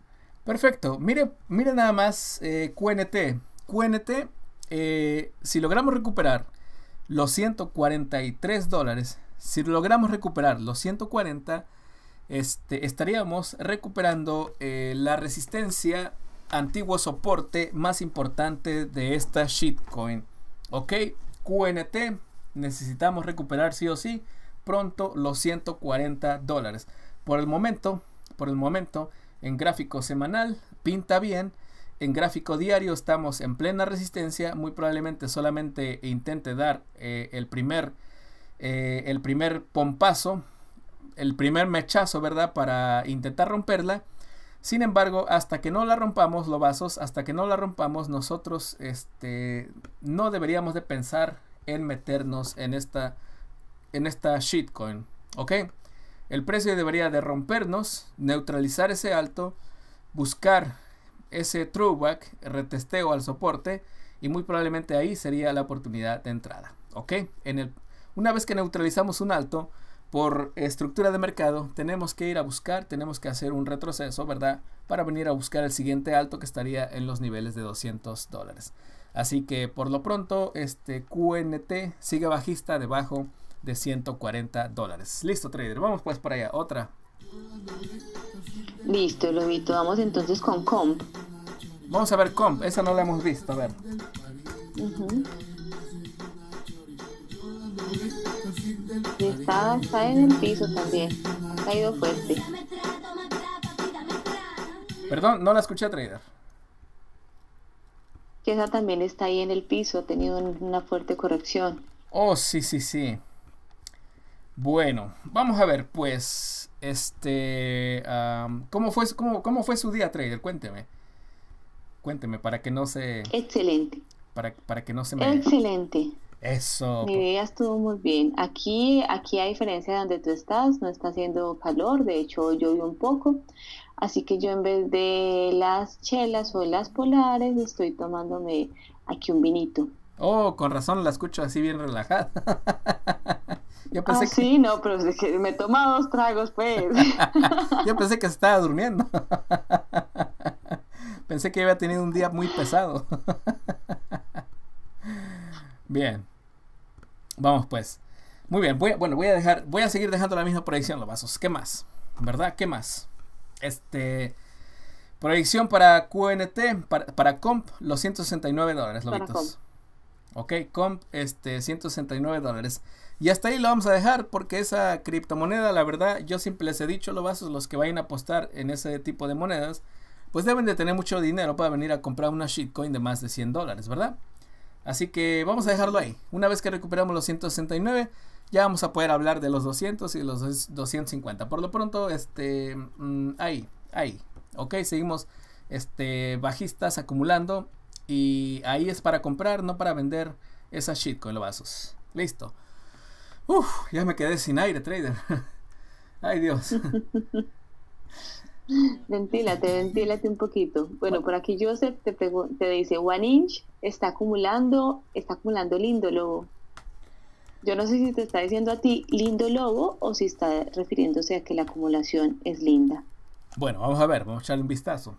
Perfecto, mire, mire nada más eh, QNT, QNT, eh, si logramos recuperar los 143 dólares, si logramos recuperar los 140, este, estaríamos recuperando eh, la resistencia antiguo soporte más importante de esta shitcoin. Ok, QNT necesitamos recuperar sí o sí pronto los 140 dólares. Por el momento, por el momento, en gráfico semanal pinta bien. En gráfico diario estamos en plena resistencia. Muy probablemente solamente intente dar eh, el primer eh, el primer pompazo, el primer mechazo, ¿verdad? Para intentar romperla. Sin embargo, hasta que no la rompamos, los vasos, hasta que no la rompamos, nosotros este, no deberíamos de pensar en meternos en esta, en esta shitcoin. ¿Ok? El precio debería de rompernos, neutralizar ese alto, buscar ese throwback, retesteo al soporte y muy probablemente ahí sería la oportunidad de entrada. ¿Ok? En el, una vez que neutralizamos un alto por estructura de mercado, tenemos que ir a buscar, tenemos que hacer un retroceso, ¿verdad? Para venir a buscar el siguiente alto que estaría en los niveles de 200 dólares. Así que por lo pronto, este QNT sigue bajista debajo de 140 dólares. Listo, trader. Vamos pues para allá. Otra. Listo, Lobito. Vamos entonces con Comp. Vamos a ver Comp. Esa no la hemos visto. A ver. Está, está en el piso también. Ha caído fuerte. Perdón, no la escuché, trader que esa también está ahí en el piso, ha tenido una fuerte corrección. Oh, sí, sí, sí. Bueno, vamos a ver, pues, este, ¿cómo, fue, cómo, fue su día, trader? Cuénteme. Cuénteme, para que no se... Excelente. Para, para que no se me... Excelente. Eso. Mi día estuvo muy bien. Aquí, aquí a diferencia de donde tú estás, no está haciendo calor, de hecho llovió un poco, Así que yo en vez de las chelas o las polares estoy tomándome aquí un vinito. Oh, con razón la escucho así bien relajada. (laughs) Yo pensé ah, sí, no, pero me dos tragos, pues. (laughs) Yo (laughs) pensé que se estaba durmiendo. Pensé que había tenido un día muy pesado. Bien. Vamos pues. Muy bien, bueno, voy a dejar, voy a seguir dejando la misma proyección, los vasos. ¿Qué más? ¿Verdad? ¿Qué más? Este. Proyección para QNT, para, comp, los 169 dólares, lobitos. Ok, comp, este, 169 dólares. Y hasta ahí lo vamos a dejar porque esa criptomoneda, la verdad, yo siempre les he dicho, los vasos, los que vayan a apostar en ese tipo de monedas, pues deben de tener mucho dinero para venir a comprar una shitcoin de más de 100 dólares, ¿verdad? Así que vamos a dejarlo ahí. Una vez que recuperamos los 169, ya vamos a poder hablar de los 200 y los 250. Por lo pronto, este, mm, ahí, ahí, ok, seguimos este, bajistas acumulando y ahí es para comprar, no para vender esa con los vasos. Listo. Uf, ya me quedé sin aire, trader. (laughs) Ay, Dios. (laughs) ventílate, ventílate un poquito. Bueno, por aquí Joseph te, te dice, One Inch está acumulando, está acumulando lindo, lobo. Yo no sé si te está diciendo a ti lindo lobo o si está refiriéndose a que la acumulación es linda. Bueno, vamos a ver, vamos a echarle un vistazo.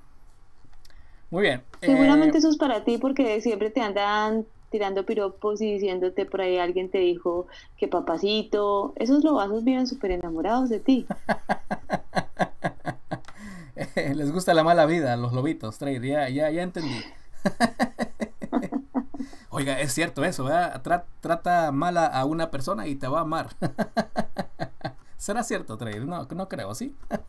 Muy bien. Seguramente eh, eso es para ti porque siempre te andan tirando piropos y diciéndote por ahí alguien te dijo que papacito, esos lobazos viven súper enamorados de ti. (laughs) Eh, les gusta la mala vida, los lobitos, Trey, ya, ya, ya entendí. (laughs) Oiga, es cierto eso, ¿verdad? trata mal a una persona y te va a amar. (laughs) ¿Será cierto, Trey? No, no creo, ¿sí? (laughs)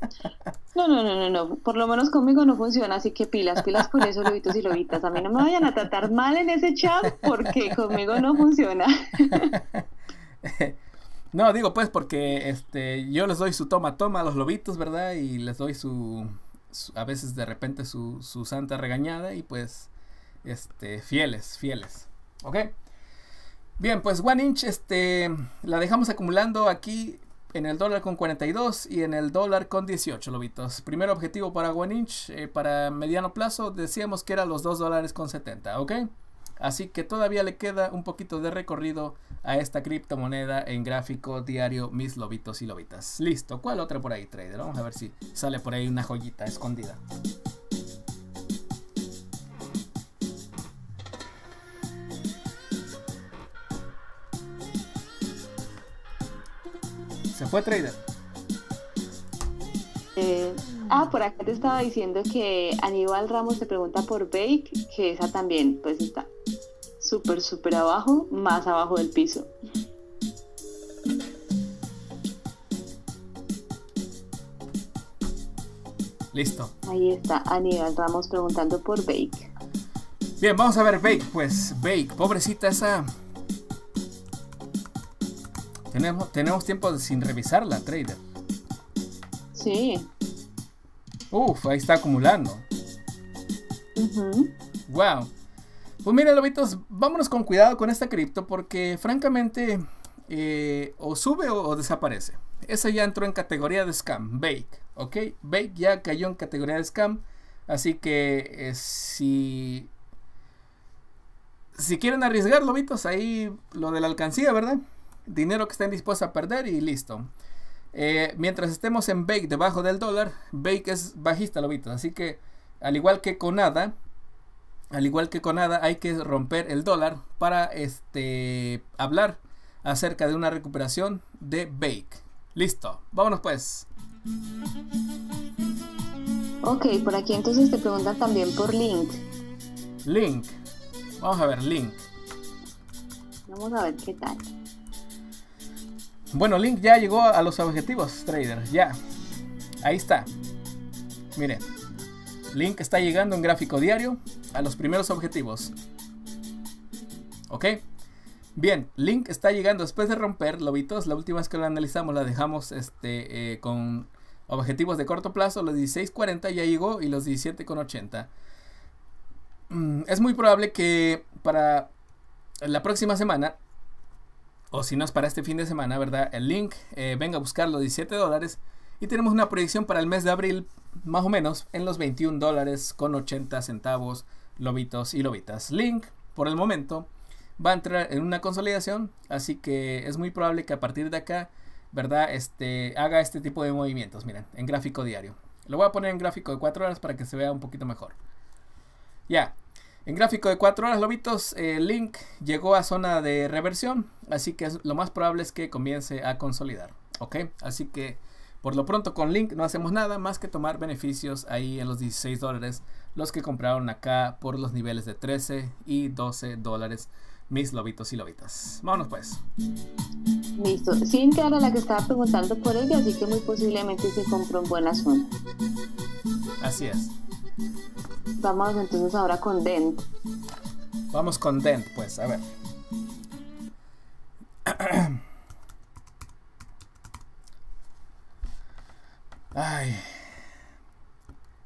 No, no, no, no, no. Por lo menos conmigo no funciona, así que pilas, pilas con eso, lobitos y lobitas. A mí no me vayan a tratar mal en ese chat porque conmigo no funciona. (laughs) No, digo pues porque este, yo les doy su toma, toma a los lobitos, ¿verdad? Y les doy su, a veces de repente su santa regañada y pues, este, fieles, fieles. ¿Ok? Bien, pues One Inch este, la dejamos acumulando aquí en el dólar con 42 y en el dólar con 18, lobitos. Primer objetivo para One Inch, eh, para mediano plazo, decíamos que era los 2 dólares con 70, ¿ok? Así que todavía le queda un poquito de recorrido a esta criptomoneda en gráfico diario, mis lobitos y lobitas. Listo, ¿cuál otra por ahí, trader? Vamos a ver si sale por ahí una joyita escondida. Se fue trader. Eh, ah, por acá te estaba diciendo que Aníbal Ramos te pregunta por Bake, que esa también pues está súper, súper abajo, más abajo del piso. Listo. Ahí está Aníbal Ramos preguntando por Bake. Bien, vamos a ver Bake, pues Bake, pobrecita esa tenemos, tiempo sin revisar la trader. Sí. Uf, ahí está acumulando. Wow. Pues mira, lobitos, vámonos con cuidado con esta cripto porque francamente eh, o sube o, desaparece. Esa ya entró en categoría de scam, Bake, ¿ok? Bake ya cayó en categoría de scam, así que eh, si si quieren arriesgar, lobitos, ahí lo de la alcancía, ¿verdad? dinero que estén dispuestos a perder y listo. Eh, mientras estemos en Bake debajo del dólar, Bake es bajista, lo lobitos. Así que, al igual que con nada, al igual que con nada, hay que romper el dólar para este, hablar acerca de una recuperación de Bake. Listo, vámonos pues. Ok, por aquí entonces te preguntan también por Link. Link, vamos a ver, Link. Vamos a ver qué tal. Bueno, Link ya llegó a los objetivos, Trader. Ya. Ahí está. Miren. Link está llegando en gráfico diario a los primeros objetivos. ¿Ok? Bien, Link está llegando después de romper lobitos. La última vez que lo analizamos la dejamos este, eh, con objetivos de corto plazo. Los 16.40 ya llegó y los 17.80. Mm, es muy probable que para la próxima semana o si no es para este fin de semana, ¿verdad? El link, eh, venga a buscarlo, 17 dólares. Y tenemos una proyección para el mes de abril, más o menos, en los 21 dólares con 80 centavos, lobitos y lobitas. Link, por el momento, va a entrar en una consolidación, así que es muy probable que a partir de acá, ¿verdad? Este, haga este tipo de movimientos, miren, en gráfico diario. Lo voy a poner en gráfico de 4 horas para que se vea un poquito mejor. Ya, en gráfico de 4 horas, lobitos, eh, Link llegó a zona de reversión, así que lo más probable es que comience a consolidar. ¿Ok? Así que por lo pronto con Link no hacemos nada más que tomar beneficios ahí en los 16 dólares, los que compraron acá por los niveles de 13 y 12 dólares mis lobitos y lobitas. Vámonos pues. Listo. que era la que estaba preguntando por ella, así que muy posiblemente se compró en buena zona. Así es. Vamos entonces ahora con Dent. Vamos con Dent, pues, a ver. (clears throat) Ay.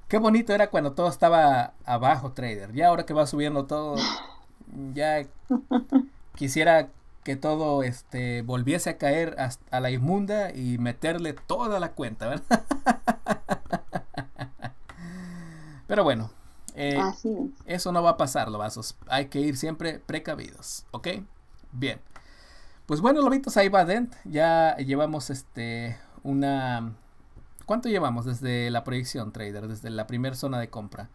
Qué bonito era cuando todo estaba abajo, trader. Ya ahora que va subiendo todo, ya quisiera que todo este volviese a caer a, la inmunda y meterle toda la cuenta, ¿verdad? (laughs) Pero bueno, eh, eso no va a pasar, vasos Hay que ir siempre precavidos, ¿ok? Bien. Pues bueno, Lobitos, ahí va Dent. Ya llevamos este una... ¿Cuánto llevamos desde la proyección, trader? Desde la primera zona de compra.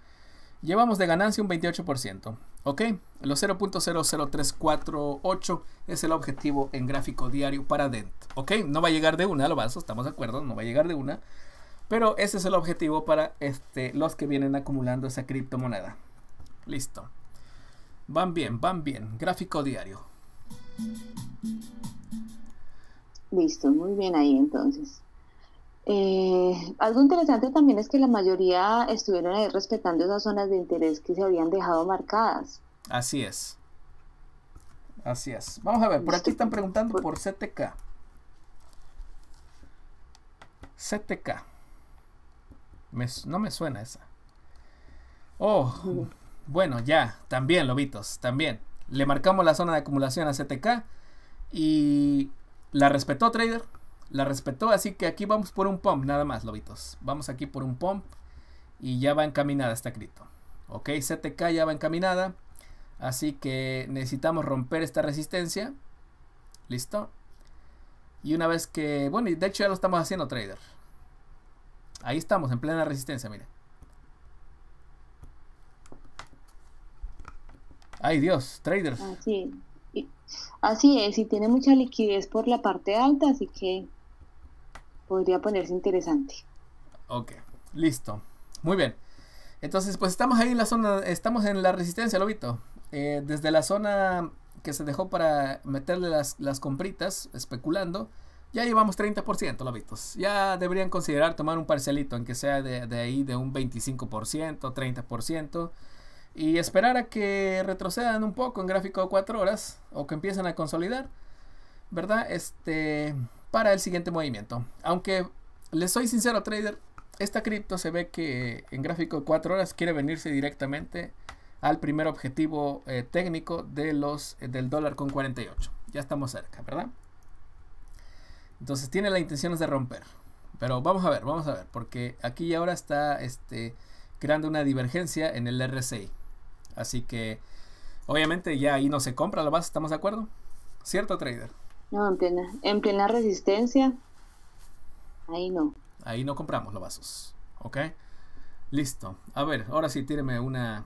Llevamos de ganancia un 28%. ¿Ok? Los 0.00348 es el objetivo en gráfico diario para DENT. ¿Ok? No va a llegar de una, lo vasos estamos de acuerdo, no va a llegar de una. Pero ese es el objetivo para este, los que vienen acumulando esa criptomoneda. Listo. Van bien, van bien. Gráfico diario. Listo, muy bien ahí entonces. Eh, algo interesante también es que la mayoría estuvieron ahí respetando esas zonas de interés que se habían dejado marcadas. Así es. Así es. Vamos a ver, por aquí están preguntando por CTK. CTK no me suena esa. Oh, bueno, ya, también, lobitos, también. Le marcamos la zona de acumulación a CTK y la respetó Trader, la respetó, así que aquí vamos por un pump, nada más, lobitos. Vamos aquí por un pump y ya va encaminada esta cripto. Ok, CTK ya va encaminada, así que necesitamos romper esta resistencia. Listo. Y una vez que, bueno, de hecho ya lo estamos haciendo, Trader. Ahí estamos, en plena resistencia, mira. Ay Dios, traders. Así es. Así es, y tiene mucha liquidez por la parte alta, así que podría ponerse interesante. Ok, listo. Muy bien. Entonces, pues estamos ahí en la zona, estamos en la resistencia, Lobito. Eh, desde la zona que se dejó para meterle las, las compritas, especulando, ya llevamos 30%, lobitos. Ya deberían considerar tomar un parcelito, aunque sea de, ahí de un 25%, 30%. Y esperar a que retrocedan un poco en gráfico de 4 horas o que empiecen a consolidar, ¿verdad? Este, para el siguiente movimiento. Aunque les soy sincero, trader, esta cripto se ve que en gráfico de 4 horas quiere venirse directamente al primer objetivo eh, técnico de los, eh, del dólar con 48. Ya estamos cerca, ¿verdad? Entonces tiene la intención de romper. Pero vamos a ver, vamos a ver, porque aquí y ahora está este, creando una divergencia en el RSI. Así que obviamente ya ahí no se compra la base, ¿estamos de acuerdo? ¿Cierto, trader? No, en plena, en plena resistencia. Ahí no. Ahí no compramos los vasos. ¿Ok? Listo. A ver, ahora sí, tíreme una,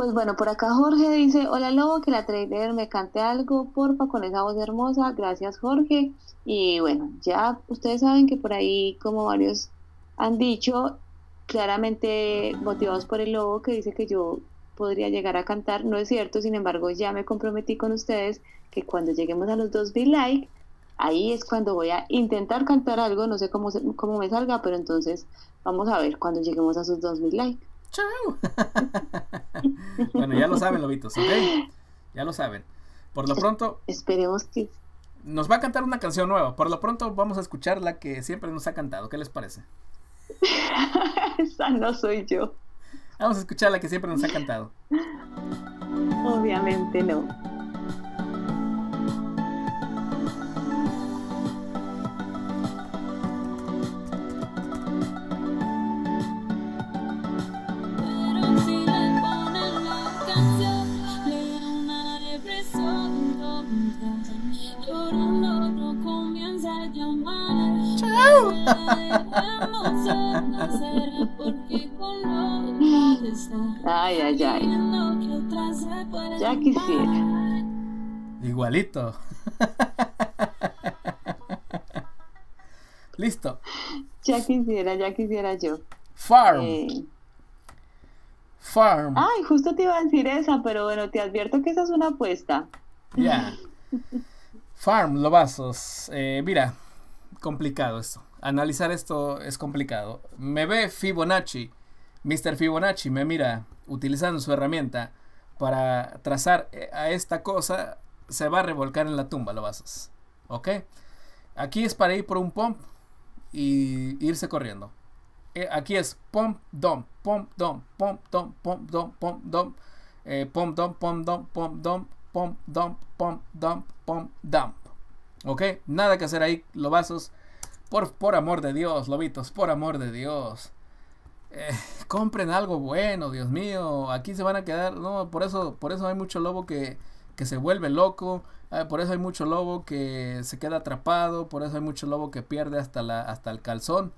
pues bueno, por acá Jorge dice, hola Lobo, que la trailer me cante algo, porfa, con esa voz hermosa, gracias Jorge. Y bueno, ya ustedes saben que por ahí, como varios han dicho, claramente motivados por el Lobo, que dice que yo podría llegar a cantar, no es cierto, sin embargo ya me comprometí con ustedes que cuando lleguemos a los 2.000 likes, ahí es cuando voy a intentar cantar algo, no sé cómo, cómo me salga, pero entonces vamos a ver cuando lleguemos a sus 2.000 likes. Chao. (laughs) bueno, ya lo saben, lobitos, ¿ok? Ya lo saben. Por lo pronto. Esperemos que. Nos va a cantar una canción nueva. Por lo pronto vamos a escuchar la que siempre nos ha cantado. ¿Qué les parece? (laughs) Esa no soy yo. Vamos a escuchar la que siempre nos ha cantado. Obviamente no. (laughs) Ay, ay, ay. Ya quisiera. Igualito. Listo. Ya quisiera, ya quisiera yo. Farm. Eh, Farm. Ay, justo te iba a decir esa, pero bueno, te advierto que esa es una apuesta. Ya. (laughs) Farm, lo vasos eh, mira, complicado esto analizar esto es complicado. Me ve Fibonacci, Mr. Fibonacci me mira utilizando su herramienta para trazar a esta cosa, se va a revolcar en la tumba, lo vasos, ¿Ok? Aquí es para ir por un pump y irse corriendo. Aquí es pump, dom, pump, dump pump, dom, pump, dom, pump, dom, pump, dom, pump, dom, pump, dom, pump, dom, pump, dom, pump, dump. ¿Ok? Nada que hacer ahí, lo vasos por, amor de Dios, lobitos, por amor de Dios. Eh, compren algo bueno, Dios mío. Aquí se van a quedar. No, por eso, por eso hay mucho lobo que, se vuelve loco. Ah, por eso hay mucho lobo que se queda atrapado. Por eso hay mucho lobo que pierde hasta, la, hasta el calzón.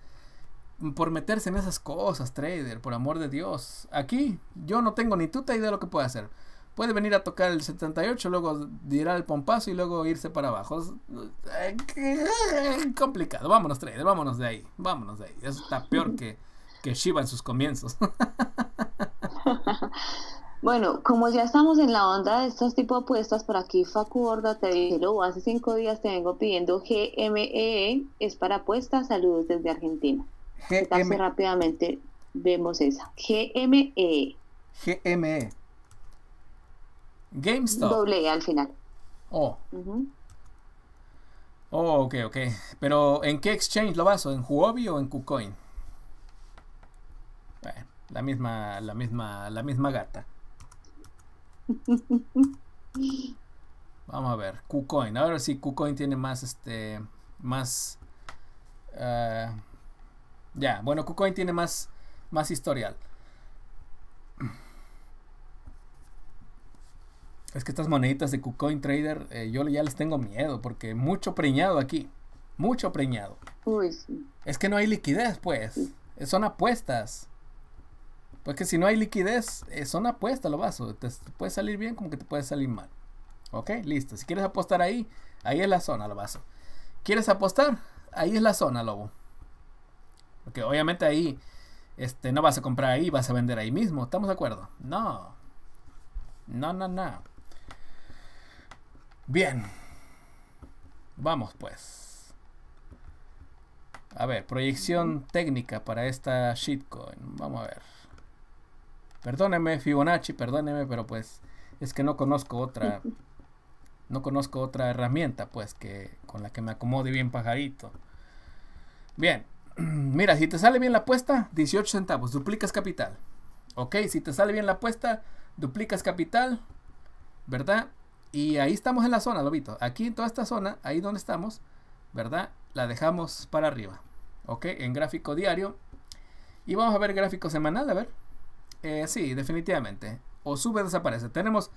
Por meterse en esas cosas, trader, por amor de Dios. Aquí yo no tengo ni tuta idea de lo que puede hacer. Puede venir a tocar el 78, luego dirá el pompazo y luego irse para abajo. Eh, complicado. Vámonos, Trader, vámonos de ahí. Vámonos de ahí. Eso está peor que, que Shiva en sus comienzos. (laughs) Bueno, como ya estamos en la onda de estos tipos de apuestas, por aquí Facu Borda te dije dijo, hace cinco días te vengo pidiendo GME, e, es para apuestas, saludos desde Argentina. E e? Rápidamente vemos esa. GME. GME. GameStop. Doble e al final. Oh. Oh, ok, ok. Pero ¿en qué exchange lo vas, ¿En Huobi o en KuCoin? Eh, la misma, la misma, la misma gata. (laughs) Vamos a ver, KuCoin. Ahora sí, KuCoin tiene más, este, más, eh, ya, bueno, KuCoin tiene más, más historial. Es que estas moneditas de KuCoin Trader, eh, yo ya les tengo miedo porque mucho preñado aquí. Mucho preñado. Uy, Es que no hay liquidez, pues. Eh, son apuestas. Pues que si no hay liquidez, eh, son apuestas lo vaso. Te, puede salir bien como que te puede salir mal. Ok, listo. Si quieres apostar ahí, ahí es la zona, lo vaso. ¿Quieres apostar? Ahí es la zona, lobo. Porque obviamente ahí este, no vas a comprar ahí, vas a vender ahí mismo. ¿Estamos de acuerdo? No. No, no, no. Bien. Vamos pues. A ver, proyección técnica para esta shitcoin. Vamos a ver. Perdóneme, Fibonacci, perdóneme, pero pues es que no conozco otra. (laughs) No conozco otra herramienta, pues, que con la que me acomode bien pajarito. Bien. (clears throat) Mira, si te sale bien la apuesta, 18 centavos, duplicas capital. Ok, si te sale bien la apuesta, duplicas capital, ¿verdad? Y ahí estamos en la zona, lobito. Aquí en toda esta zona, ahí donde estamos, ¿verdad? La dejamos para arriba. ¿Ok? En gráfico diario. Y vamos a ver gráfico semanal, a ver. Eh, sí, definitivamente. O sube o desaparece. Tenemos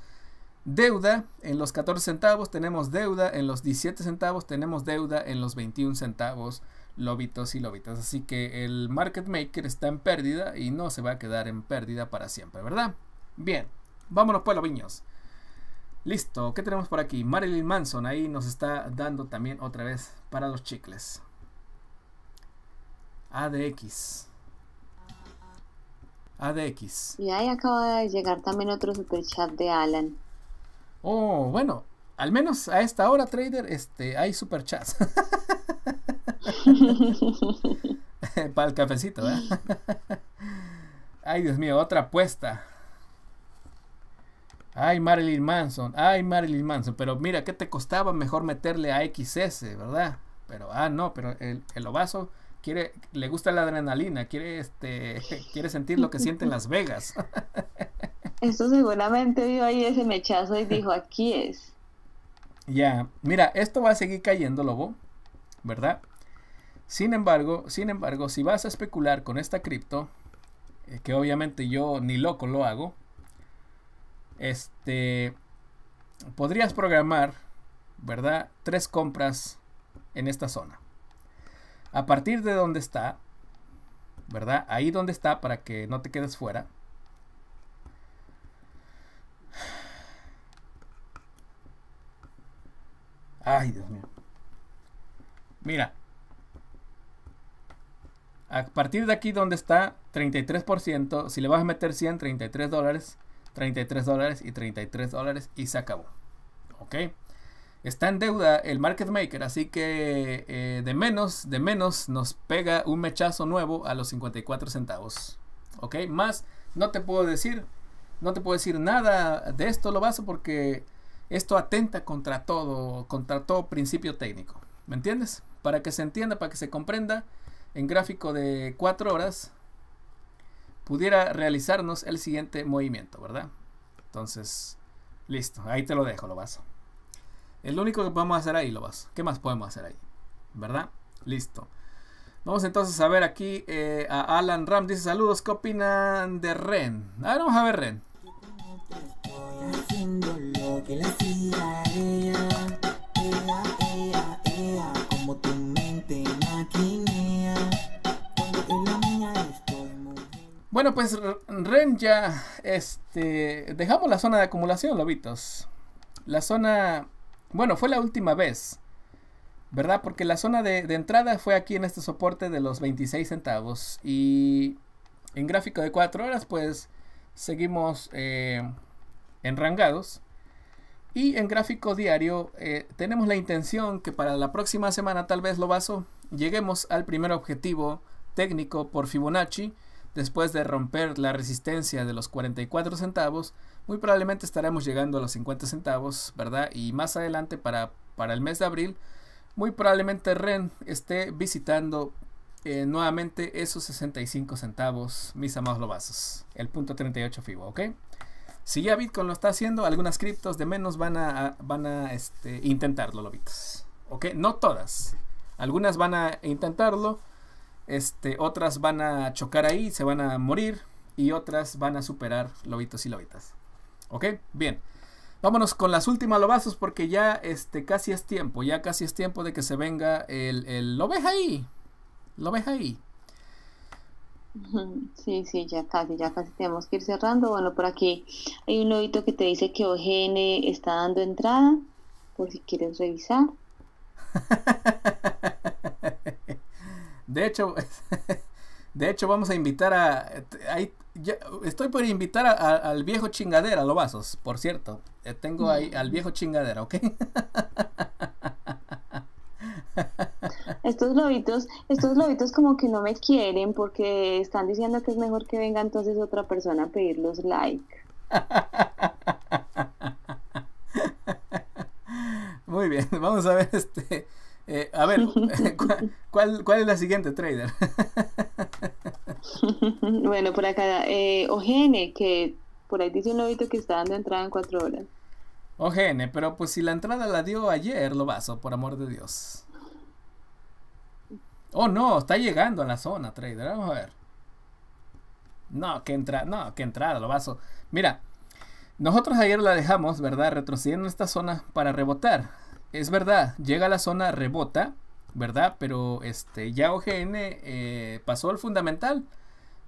deuda en los 14 centavos, tenemos deuda en los 17 centavos, tenemos deuda en los 21 centavos, lobitos y lobitas. Así que el market maker está en pérdida y no se va a quedar en pérdida para siempre, ¿verdad? Bien, vámonos pues, lobiños. Listo, ¿qué tenemos por aquí? Marilyn Manson, ahí nos está dando también otra vez para los chicles. ADX. ADX. Y ahí acaba de llegar también otro super chat de Alan. Oh, bueno, al menos a esta hora, trader, este, hay super chats. (laughs) (laughs) para el cafecito, ¿eh? (laughs) Ay, Dios mío, otra apuesta. Ay, Marilyn Manson, ay, Marilyn Manson. Pero mira, ¿qué te costaba mejor meterle a XS, verdad? Pero, ah, no, pero el, el quiere, le gusta la adrenalina, quiere, este, (laughs) quiere sentir lo que siente en Las Vegas. (laughs) Esto seguramente vio ahí ese mechazo y dijo, aquí es. Ya, mira, esto va a seguir cayendo, Lobo, ¿verdad? Sin embargo, sin embargo, si vas a especular con esta cripto, eh, que obviamente yo ni loco lo hago, este, podrías programar, ¿verdad? Tres compras en esta zona. A partir de donde está, ¿verdad? Ahí donde está para que no te quedes fuera. Ay, Dios mío. Mira. A partir de aquí donde está, 33%. Si le vas a meter 100, 33 dólares. 33 dólares y 33 dólares y se acabó. ¿Ok? Está en deuda el market maker, así que eh, de menos, de menos nos pega un mechazo nuevo a los 54 centavos. ¿Ok? Más, no te puedo decir, no te puedo decir nada de esto, lo a porque esto atenta contra todo, contra todo principio técnico. ¿Me entiendes? Para que se entienda, para que se comprenda, en gráfico de 4 horas pudiera realizarnos el siguiente movimiento, ¿verdad? Entonces, listo, ahí te lo dejo, lo vas. El único que podemos hacer ahí, lo vas. ¿Qué más podemos hacer ahí? ¿Verdad? Listo. Vamos entonces a ver aquí eh, a Alan Ram. Dice saludos, ¿qué opinan de Ren? A ver, vamos a ver Ren. Bueno, pues Ren ya este, dejamos la zona de acumulación, lobitos. La zona, bueno, fue la última vez, ¿verdad? Porque la zona de, entrada fue aquí en este soporte de los 26 centavos. Y en gráfico de 4 horas, pues seguimos eh, enrangados. Y en gráfico diario eh, tenemos la intención que para la próxima semana, tal vez, lo vaso, lleguemos al primer objetivo técnico por Fibonacci Después de romper la resistencia de los 44 centavos, muy probablemente estaremos llegando a los 50 centavos, ¿verdad? Y más adelante para, para el mes de abril, muy probablemente REN esté visitando eh, nuevamente esos 65 centavos, mis amados lobazos, el punto 38 FIBO, ¿ok? Si ya Bitcoin lo está haciendo, algunas criptos de menos van a, van a este, intentarlo, lobitos, ¿ok? No todas, algunas van a intentarlo este, otras van a chocar ahí, se van a morir. Y otras van a superar lobitos y lobitas. ¿Ok? Bien. Vámonos con las últimas lobazos porque ya este, casi es tiempo. Ya casi es tiempo de que se venga el... el ahí? ¿Lo ahí? Sí, sí, ya casi, ya casi tenemos que ir cerrando. Bueno, por aquí hay un lobito que te dice que OGN está dando entrada, por si quieres revisar. (laughs) De hecho, (laughs) de hecho vamos a invitar a... estoy por invitar al viejo chingadera, Lobazos, por cierto. Eh, tengo mm. ahí al viejo chingadera, ¿ok? (laughs) Estos lobitos, estos lobitos como que no me quieren porque están diciendo que es mejor que venga entonces otra persona a pedir los like. (laughs) Muy bien, vamos a ver este eh, a ver, (laughs) (laughs) ¿cuál, es la siguiente trader? (laughs) bueno, por acá, eh, OGN, que por ahí dice un lobito que está dando entrada en cuatro horas. OGN, pero pues si la entrada la dio ayer, lo vaso, por amor de Dios. Oh no, está llegando a la zona, trader. Vamos a ver. No, que entrada, no, que entrada, lo vaso. Mira, nosotros ayer la dejamos, ¿verdad? Retrocediendo esta zona para rebotar es verdad, llega a la zona rebota, ¿verdad? Pero este, ya OGN eh, pasó el fundamental.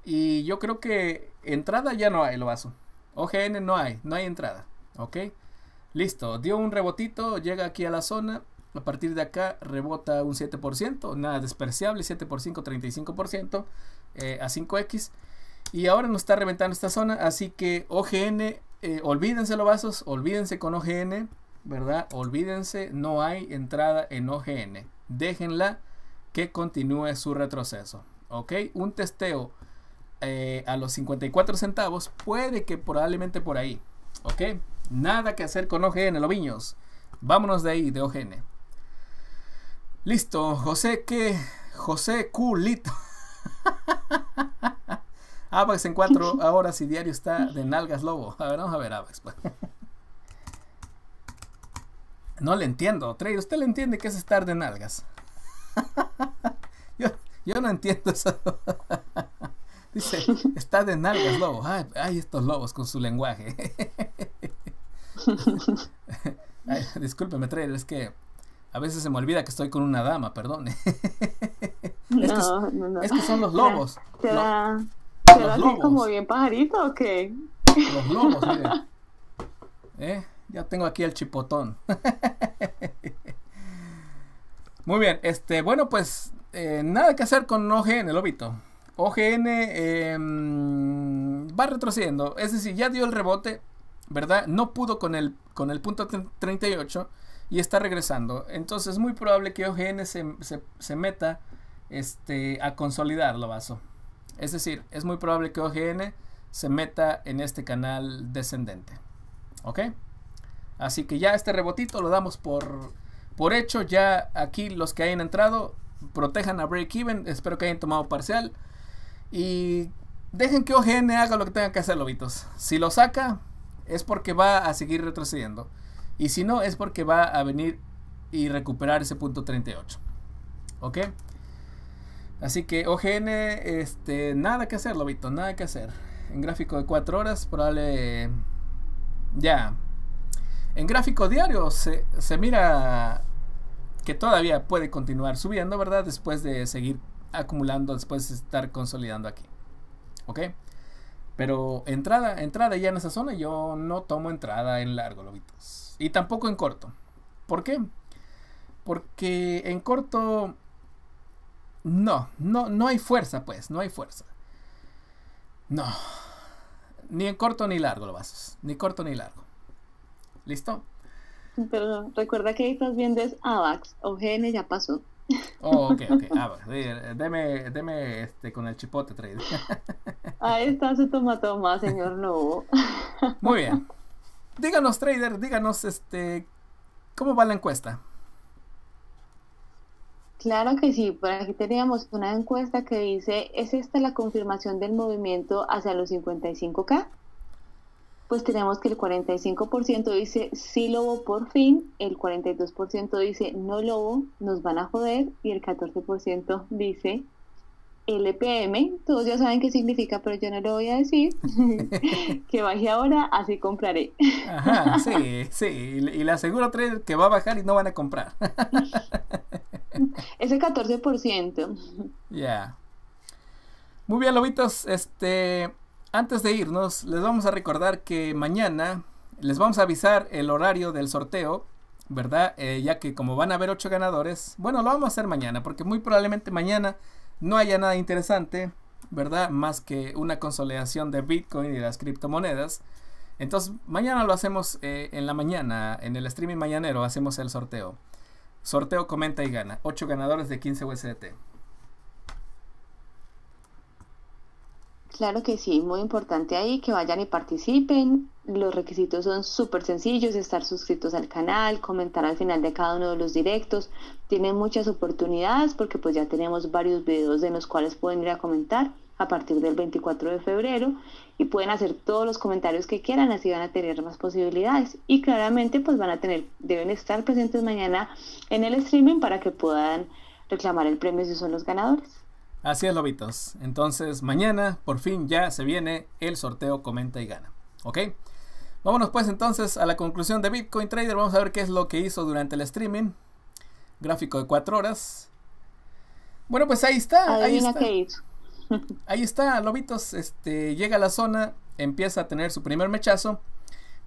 Y yo creo que entrada ya no hay, el vaso. OGN no hay, no hay entrada. ¿Ok? Listo, dio un rebotito, llega aquí a la zona. A partir de acá rebota un 7%, nada despreciable, 7 5, 35% a 5X. Y ahora nos está reventando esta zona, así que OGN, eh, olvídense los vasos, olvídense con OGN. ¿verdad? Olvídense, no hay entrada en OGN. Déjenla que continúe su retroceso. ¿Ok? Un testeo eh, a los 54 centavos puede que probablemente por ahí. ¿Ok? Nada que hacer con OGN, Lobiños. Vámonos de ahí, de OGN. Listo, José que José Culito. Abax (laughs) en cuatro (laughs) horas y diario está de nalgas lobo. A ver, vamos a ver Pues. No le entiendo, Trey. ¿Usted le entiende qué es estar de nalgas? (laughs) yo, no entiendo eso. (laughs) Dice, está de nalgas, lobo. Ay, estos lobos con su lenguaje. (laughs) ay, discúlpeme, es que a veces se me olvida que estoy con una dama, perdone. es, que, son los lobos. ¿Te como bien pajarito o qué? Los lobos, ¿Eh? Ya tengo aquí el chipotón. Muy bien, este, bueno, pues eh, nada que hacer con OGN, Lobito. OGN em, va retrocediendo, es decir, ya dio el rebote, ¿verdad? No pudo con el, con el punto 38 y está regresando. Entonces es muy probable que OGN se, meta este, a consolidar lo vaso. Es decir, es muy probable que OGN se meta en este canal descendente. ¿Ok? Así que ya este rebotito lo damos por, por hecho. Ya aquí los que hayan entrado, protejan a Break Even. Espero que hayan tomado parcial. Y dejen que OGN haga lo que tenga que hacer, lobitos. Si lo saca, es porque va a seguir retrocediendo. Y si no, es porque va a venir y recuperar ese punto 38. ¿Ok? Así que OGN, este, nada que hacer, lobito, nada que hacer. En gráfico de 4 horas, probable... Ya, en gráfico diario se, mira que todavía puede continuar subiendo, ¿verdad? Después de seguir acumulando, después de estar consolidando aquí. ¿Ok? Pero entrada, entrada ya en esa zona, yo no tomo entrada en largo, lobitos. Y tampoco en corto. ¿Por qué? Porque en corto no, no, no hay fuerza, pues, no hay fuerza. No. Ni en corto ni largo lo vas. Ni corto ni largo. ¿Listo? Pero recuerda que estás viendo es AVAX, OGN ya pasó. Oh, ok, ok, AVAX. Ah, deme, deme este, con el chipote trader. (laughs) Ahí está su tomatoma, señor Lobo. (laughs) Muy bien. Díganos, trader, díganos, este, ¿cómo va la encuesta? Claro que sí, por aquí teníamos una encuesta que dice, ¿es esta la confirmación del movimiento hacia los 55K? pues tenemos que el 45% dice sí lobo por fin, el 42% dice no lobo, nos van a joder y el 14% dice LPM, todos ya saben qué significa, pero yo no lo voy a decir, (laughs) (laughs) que baje ahora, así compraré. Ajá, sí, sí, y le aseguro que va a bajar y no van a comprar. (laughs) ese 14%. Ya. Muy bien, lobitos, este... Antes de irnos, les vamos a recordar que mañana les vamos a avisar el horario del sorteo, ¿verdad? Eh, ya que como van a haber 8 ganadores, bueno, lo vamos a hacer mañana, porque muy probablemente mañana no haya nada interesante, ¿verdad? Más que una consolidación de Bitcoin y las criptomonedas. Entonces, mañana lo hacemos eh, en la mañana, en el streaming mañanero, hacemos el sorteo. Sorteo comenta y gana. 8 ganadores de 15 USDT. Claro que sí, muy importante ahí que vayan y participen. Los requisitos son súper sencillos, estar suscritos al canal, comentar al final de cada uno de los directos. Tienen muchas oportunidades porque pues ya tenemos varios videos de los cuales pueden ir a comentar a partir del 24 de febrero y pueden hacer todos los comentarios que quieran, así van a tener más posibilidades y claramente pues van a tener, deben estar presentes mañana en el streaming para que puedan reclamar el premio si son los ganadores. Así es, lobitos. Entonces, mañana por fin ya se viene el sorteo Comenta y Gana. ¿Ok? Vámonos pues entonces a la conclusión de Bitcoin Trader. Vamos a ver qué es lo que hizo durante el streaming. Gráfico de 4 horas. Bueno, pues ahí está. Ahí está. (laughs) ahí está, Lobitos. Este, llega a la zona, empieza a tener su primer mechazo,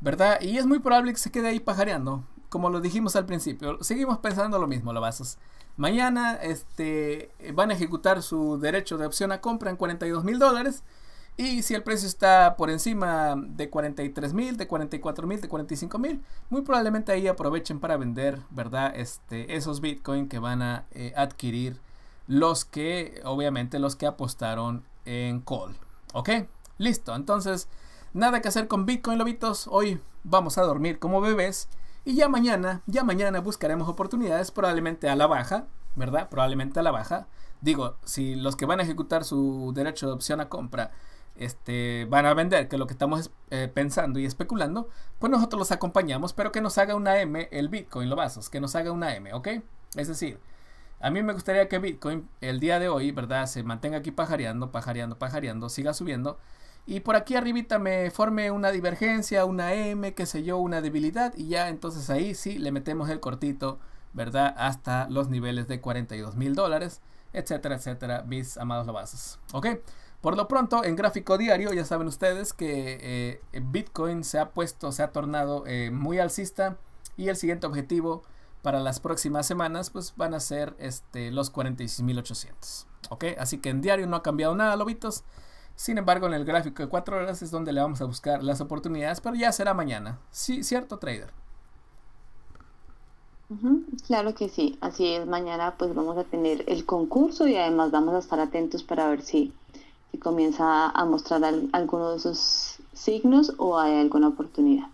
¿verdad? Y es muy probable que se quede ahí pajareando. Como lo dijimos al principio. Seguimos pensando lo mismo, Lobazos. Mañana este, van a ejecutar su derecho de opción a compra en 42 mil dólares. Y si el precio está por encima de 43 mil, de 44 mil, de 45 mil, muy probablemente ahí aprovechen para vender, ¿verdad? Este, esos Bitcoin que van a eh, adquirir los que, obviamente, los que apostaron en call. ¿Ok? Listo. Entonces, nada que hacer con Bitcoin, lobitos. Hoy vamos a dormir como bebés. Y ya mañana, ya mañana buscaremos oportunidades, probablemente a la baja, ¿verdad? Probablemente a la baja. Digo, si los que van a ejecutar su derecho de opción a compra este, van a vender, que es lo que estamos eh, pensando y especulando, pues nosotros los acompañamos, pero que nos haga una M el Bitcoin, lo vasos, que nos haga una M, ¿ok? Es decir, a mí me gustaría que Bitcoin el día de hoy, ¿verdad? Se mantenga aquí pajareando, pajareando, pajareando, siga subiendo y por aquí arribita me forme una divergencia, una M, qué sé yo, una debilidad y ya entonces ahí sí le metemos el cortito, ¿verdad? Hasta los niveles de 42 mil dólares, etcétera, etcétera, mis amados lobazos. ¿Ok? Por lo pronto, en gráfico diario, ya saben ustedes que eh, Bitcoin se ha puesto, se ha tornado eh, muy alcista y el siguiente objetivo para las próximas semanas pues van a ser este, los 46.800. ¿Ok? Así que en diario no ha cambiado nada, lobitos. Sin embargo, en el gráfico de cuatro horas es donde le vamos a buscar las oportunidades, pero ya será mañana. Sí, cierto, trader. claro que sí, así es. Mañana pues vamos a tener el concurso y además vamos a estar atentos para ver si, comienza a mostrar alguno de esos signos o hay alguna oportunidad.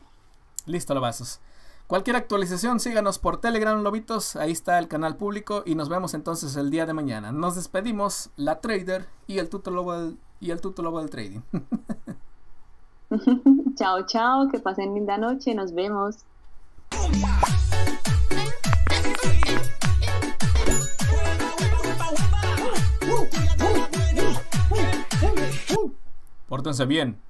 Listo, Lobazos. Cualquier actualización, síganos por Telegram, Lobitos. Ahí está el canal público y nos vemos entonces el día de mañana. Nos despedimos, la Trader y el tutor Lobo y al tutólogo del trading. (laughs) chao, chao, que pasen linda noche, nos vemos. Pórtense bien.